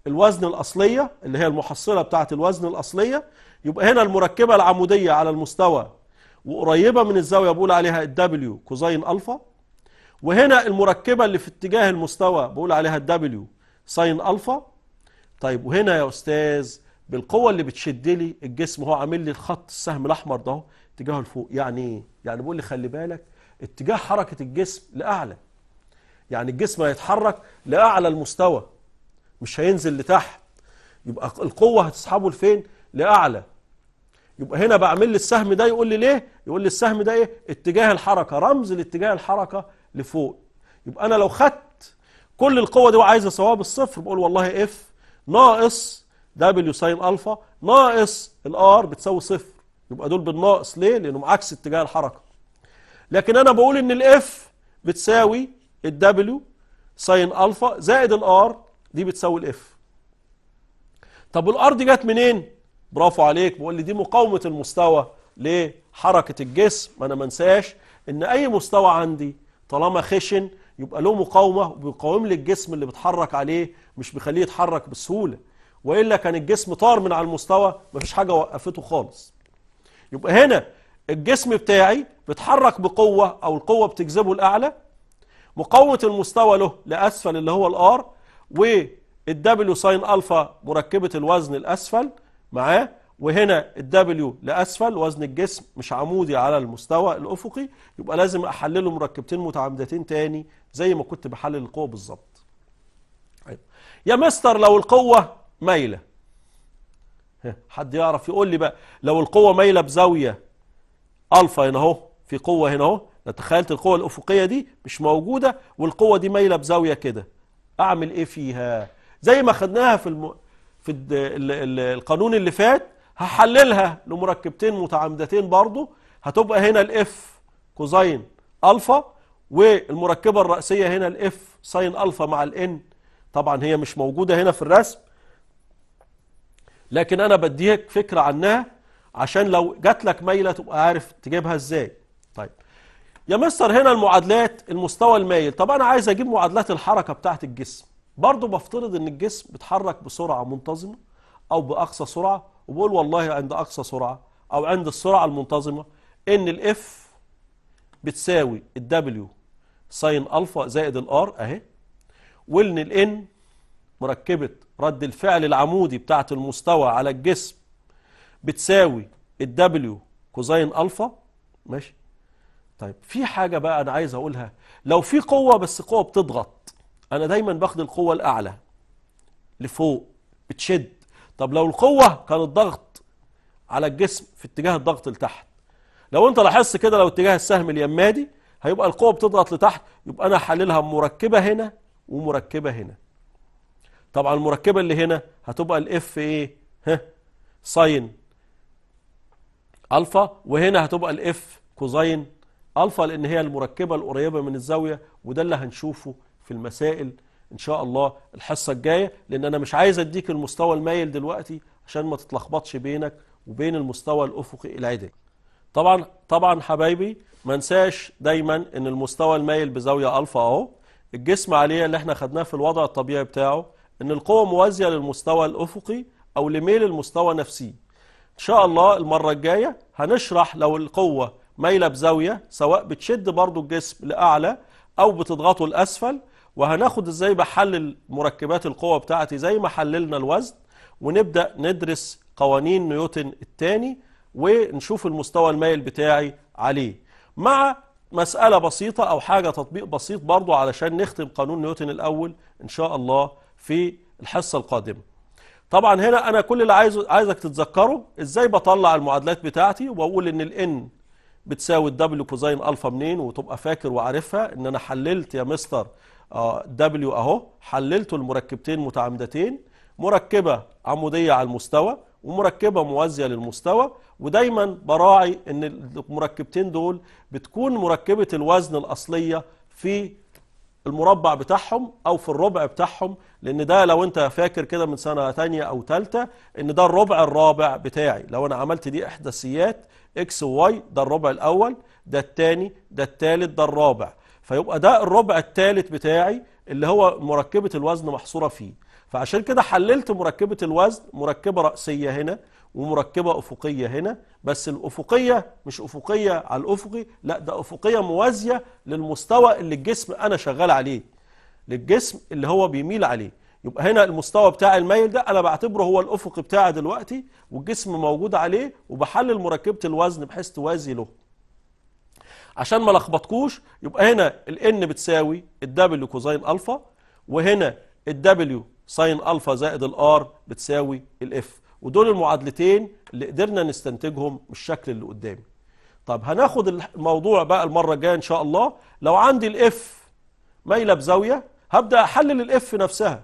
الوزن الاصليه اللي هي المحصله بتاعه الوزن الاصليه يبقى هنا المركبه العموديه على المستوى وقريبه من الزاويه بقول عليها الدبليو كوزين الفا وهنا المركبه اللي في اتجاه المستوى بقول عليها الدبليو ساين الفا طيب وهنا يا استاذ بالقوه اللي بتشد لي الجسم هو عامل لي الخط السهم الاحمر ده اتجاهه لفوق يعني ايه يعني بيقول لي خلي بالك اتجاه حركة الجسم لأعلى يعني الجسم هيتحرك لأعلى المستوى مش هينزل لتحت يبقى القوة هتسحبه لفين لأعلى يبقى هنا بعمل لي السهم ده يقول لي ليه يقول لي السهم ده ايه اتجاه الحركة رمز لاتجاه الحركة لفوق يبقى انا لو خدت كل القوة دي وعايز صواب بالصفر بقول والله اف ناقص دبليو ساين الفا ناقص الار بتساوي صفر يبقى دول بالناقص ليه لانهم عكس اتجاه الحركه لكن انا بقول ان الاف بتساوي الدبليو ساين الفا زائد الار دي بتساوي الاف طب والار دي جت منين برافو عليك بقول لي دي مقاومه المستوى لحركه الجسم ما انا ما انساش ان اي مستوى عندي طالما خشن يبقى له مقاومه وبيقاوم لي الجسم اللي بتحرك عليه مش بيخليه يتحرك بسهوله والا كان الجسم طار من على المستوى مفيش حاجه وقفته خالص يبقى هنا الجسم بتاعي بيتحرك بقوة أو القوة بتجذبه الأعلى مقاومة المستوى له لأسفل اللي هو الآر والدبليو ساين ألفا مركبة الوزن الأسفل معاه وهنا الدبليو لأسفل وزن الجسم مش عمودي على المستوى الأفقي يبقى لازم أحلله مركبتين متعامدتين تاني زي ما كنت بحلل القوة بالظبط طيب. يا مستر لو القوة مايلة حد يعرف يقول لي بقى لو القوة مايلة بزاوية ألفا هنا اهو في قوة هنا اهو تخيلت القوة الأفقية دي مش موجودة والقوة دي مايلة بزاوية كده أعمل إيه فيها زي ما خدناها في, الم... في ال... ال... ال... القانون اللي فات هحللها لمركبتين متعامدتين برضو هتبقى هنا الاف كوزين ألفا والمركبة الراسيه هنا الاف ساين ألفا مع الان طبعا هي مش موجودة هنا في الرسم لكن انا بديك فكره عنها عشان لو جات لك مايله تبقى عارف تجيبها ازاي طيب يا مستر هنا المعادلات المستوى المايل طب انا عايز اجيب معادلات الحركه بتاعت الجسم برضه بفترض ان الجسم بيتحرك بسرعه منتظمه او باقصى سرعه وبقول والله عند اقصى سرعه او عند السرعه المنتظمه ان الاف بتساوي الدبليو ساين الفا زائد الار اهي وان الان مركبه رد الفعل العمودي بتاعة المستوى على الجسم بتساوي الدبليو كوزين الفا ماشي طيب في حاجة بقى أنا عايز أقولها لو في قوة بس قوة بتضغط أنا دايما باخد القوة الأعلى لفوق بتشد طب لو القوة كان الضغط على الجسم في اتجاه الضغط لتحت لو أنت لاحظت كده لو اتجاه السهم اليمادي هيبقى القوة بتضغط لتحت يبقى أنا حللها مركبة هنا ومركبة هنا طبعا المركبة اللي هنا هتبقى الاف ايه ها ساين الفا وهنا هتبقى الاف كوزين الفا لان هي المركبة القريبة من الزاوية وده اللي هنشوفه في المسائل ان شاء الله الحصة الجاية لان انا مش عايز اديك المستوى المايل دلوقتي عشان ما تتلخبطش بينك وبين المستوى الافقي العادي طبعا طبعا حبايبي ما انساش دايما ان المستوى المايل بزاوية الفا اهو الجسم عليه اللي احنا خدناه في الوضع الطبيعي بتاعه ان القوة موازية للمستوى الافقي او لميل المستوى نفسي ان شاء الله المرة الجاية هنشرح لو القوة مايلة بزاوية سواء بتشد برضو الجسم لأعلى او بتضغطه لأسفل وهناخد ازاي بحلل مركبات القوة بتاعتي زي ما حللنا الوزن ونبدأ ندرس قوانين نيوتن الثاني ونشوف المستوى المايل بتاعي عليه مع مسألة بسيطة أو حاجة تطبيق بسيط برضو علشان نختم قانون نيوتن الأول إن شاء الله في الحصة القادمة طبعا هنا أنا كل اللي عايزه عايزك تتذكره إزاي بطلع المعادلات بتاعتي وأقول إن الإن بتساوي الدبليو كوزين ألفا منين وتبقى فاكر وعارفها إن أنا حللت يا مستر دبليو آه، أهو حللت المركبتين متعامدتين مركبة عمودية على المستوى ومركبة موازية للمستوى ودايما براعي ان المركبتين دول بتكون مركبة الوزن الأصلية في المربع بتاعهم أو في الربع بتاعهم لان ده لو انت فاكر كده من سنه تانية او ثالثه ان ده الربع الرابع بتاعي لو انا عملت دي احداثيات اكس وواي ده الربع الاول ده الثاني ده الثالث ده الرابع فيبقى ده الربع الثالث بتاعي اللي هو مركبه الوزن محصوره فيه فعشان كده حللت مركبه الوزن مركبه راسيه هنا ومركبه افقيه هنا بس الافقيه مش افقيه على الافقي لا ده افقيه موازيه للمستوى اللي الجسم انا شغال عليه للجسم اللي هو بيميل عليه يبقى هنا المستوى بتاع الميل ده أنا بعتبره هو الأفق بتاعي دلوقتي والجسم موجود عليه وبحلل مركبة الوزن بحيث توازي له عشان ما لخبطكوش يبقى هنا ال N بتساوي ال W كوزين ألفا وهنا ال ساين ألفا زائد الار R بتساوي ال F ودول المعادلتين اللي قدرنا نستنتجهم بالشكل اللي قدامي طب هناخد الموضوع بقى المرة الجاية إن شاء الله لو عندي الاف F مايلة بزاوية هبدأ أحلل الإف نفسها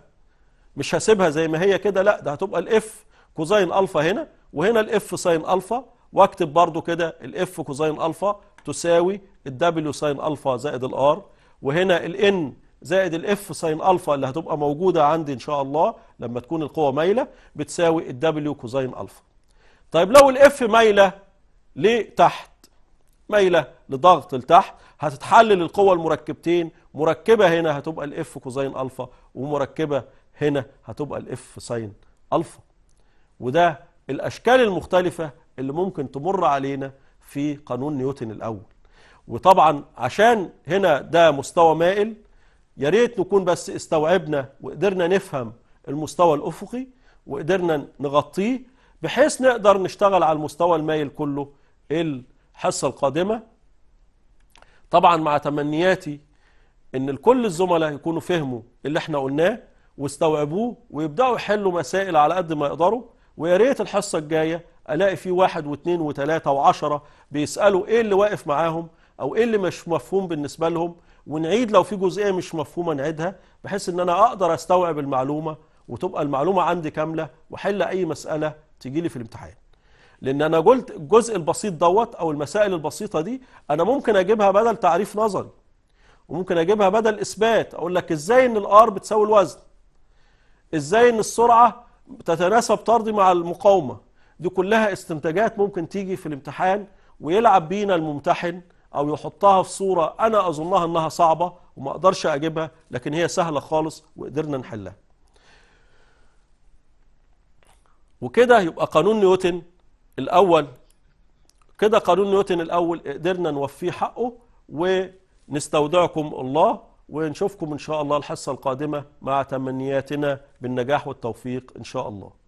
مش هسيبها زي ما هي كده لا ده هتبقى الإف كوزين ألفا هنا وهنا الإف ساين ألفا واكتب برضو كده الإف كوزين ألفا تساوي الدبليو ساين ألفا زائد الآر وهنا الإن زائد الاف ساين الفا اللي هتبقى موجوده عندي ان شاء الله لما تكون القوه مايله بتساوي الدبليو كوزين الفا. طيب لو الاف مايله لتحت مايله لضغط لتحت هتتحلل القوة المركبتين مركبة هنا هتبقى الاف كوزين الفا ومركبة هنا هتبقى الاف ساين الفا وده الاشكال المختلفة اللي ممكن تمر علينا في قانون نيوتن الاول وطبعا عشان هنا ده مستوى مائل يا ريت نكون بس استوعبنا وقدرنا نفهم المستوى الافقي وقدرنا نغطيه بحيث نقدر نشتغل على المستوى المايل كله الحصة القادمة طبعا مع تمنياتي ان كل الزملاء يكونوا فهموا اللي احنا قلناه واستوعبوه ويبداوا يحلوا مسائل على قد ما يقدروا ويا ريت الحصه الجايه الاقي فيه واحد واثنين وثلاثه وعشره بيسالوا ايه اللي واقف معاهم او ايه اللي مش مفهوم بالنسبه لهم ونعيد لو في جزئيه مش مفهومه نعيدها بحيث ان انا اقدر استوعب المعلومه وتبقى المعلومه عندي كامله واحل اي مساله تجي لي في الامتحان لأن أنا قلت الجزء البسيط دوت أو المسائل البسيطة دي أنا ممكن أجيبها بدل تعريف نظري وممكن أجيبها بدل إثبات أقول لك إزاي إن الآر بتساوي الوزن إزاي إن السرعة تتناسب طردي مع المقاومة دي كلها استنتاجات ممكن تيجي في الامتحان ويلعب بينا الممتحن أو يحطها في صورة أنا أظنها أنها صعبة وما أقدرش أجيبها لكن هي سهلة خالص وقدرنا نحلها وكده يبقى قانون نيوتن الأول كده قانون نيوتن الأول قدرنا نوفيه حقه ونستودعكم الله ونشوفكم إن شاء الله الحصة القادمة مع تمنياتنا بالنجاح والتوفيق إن شاء الله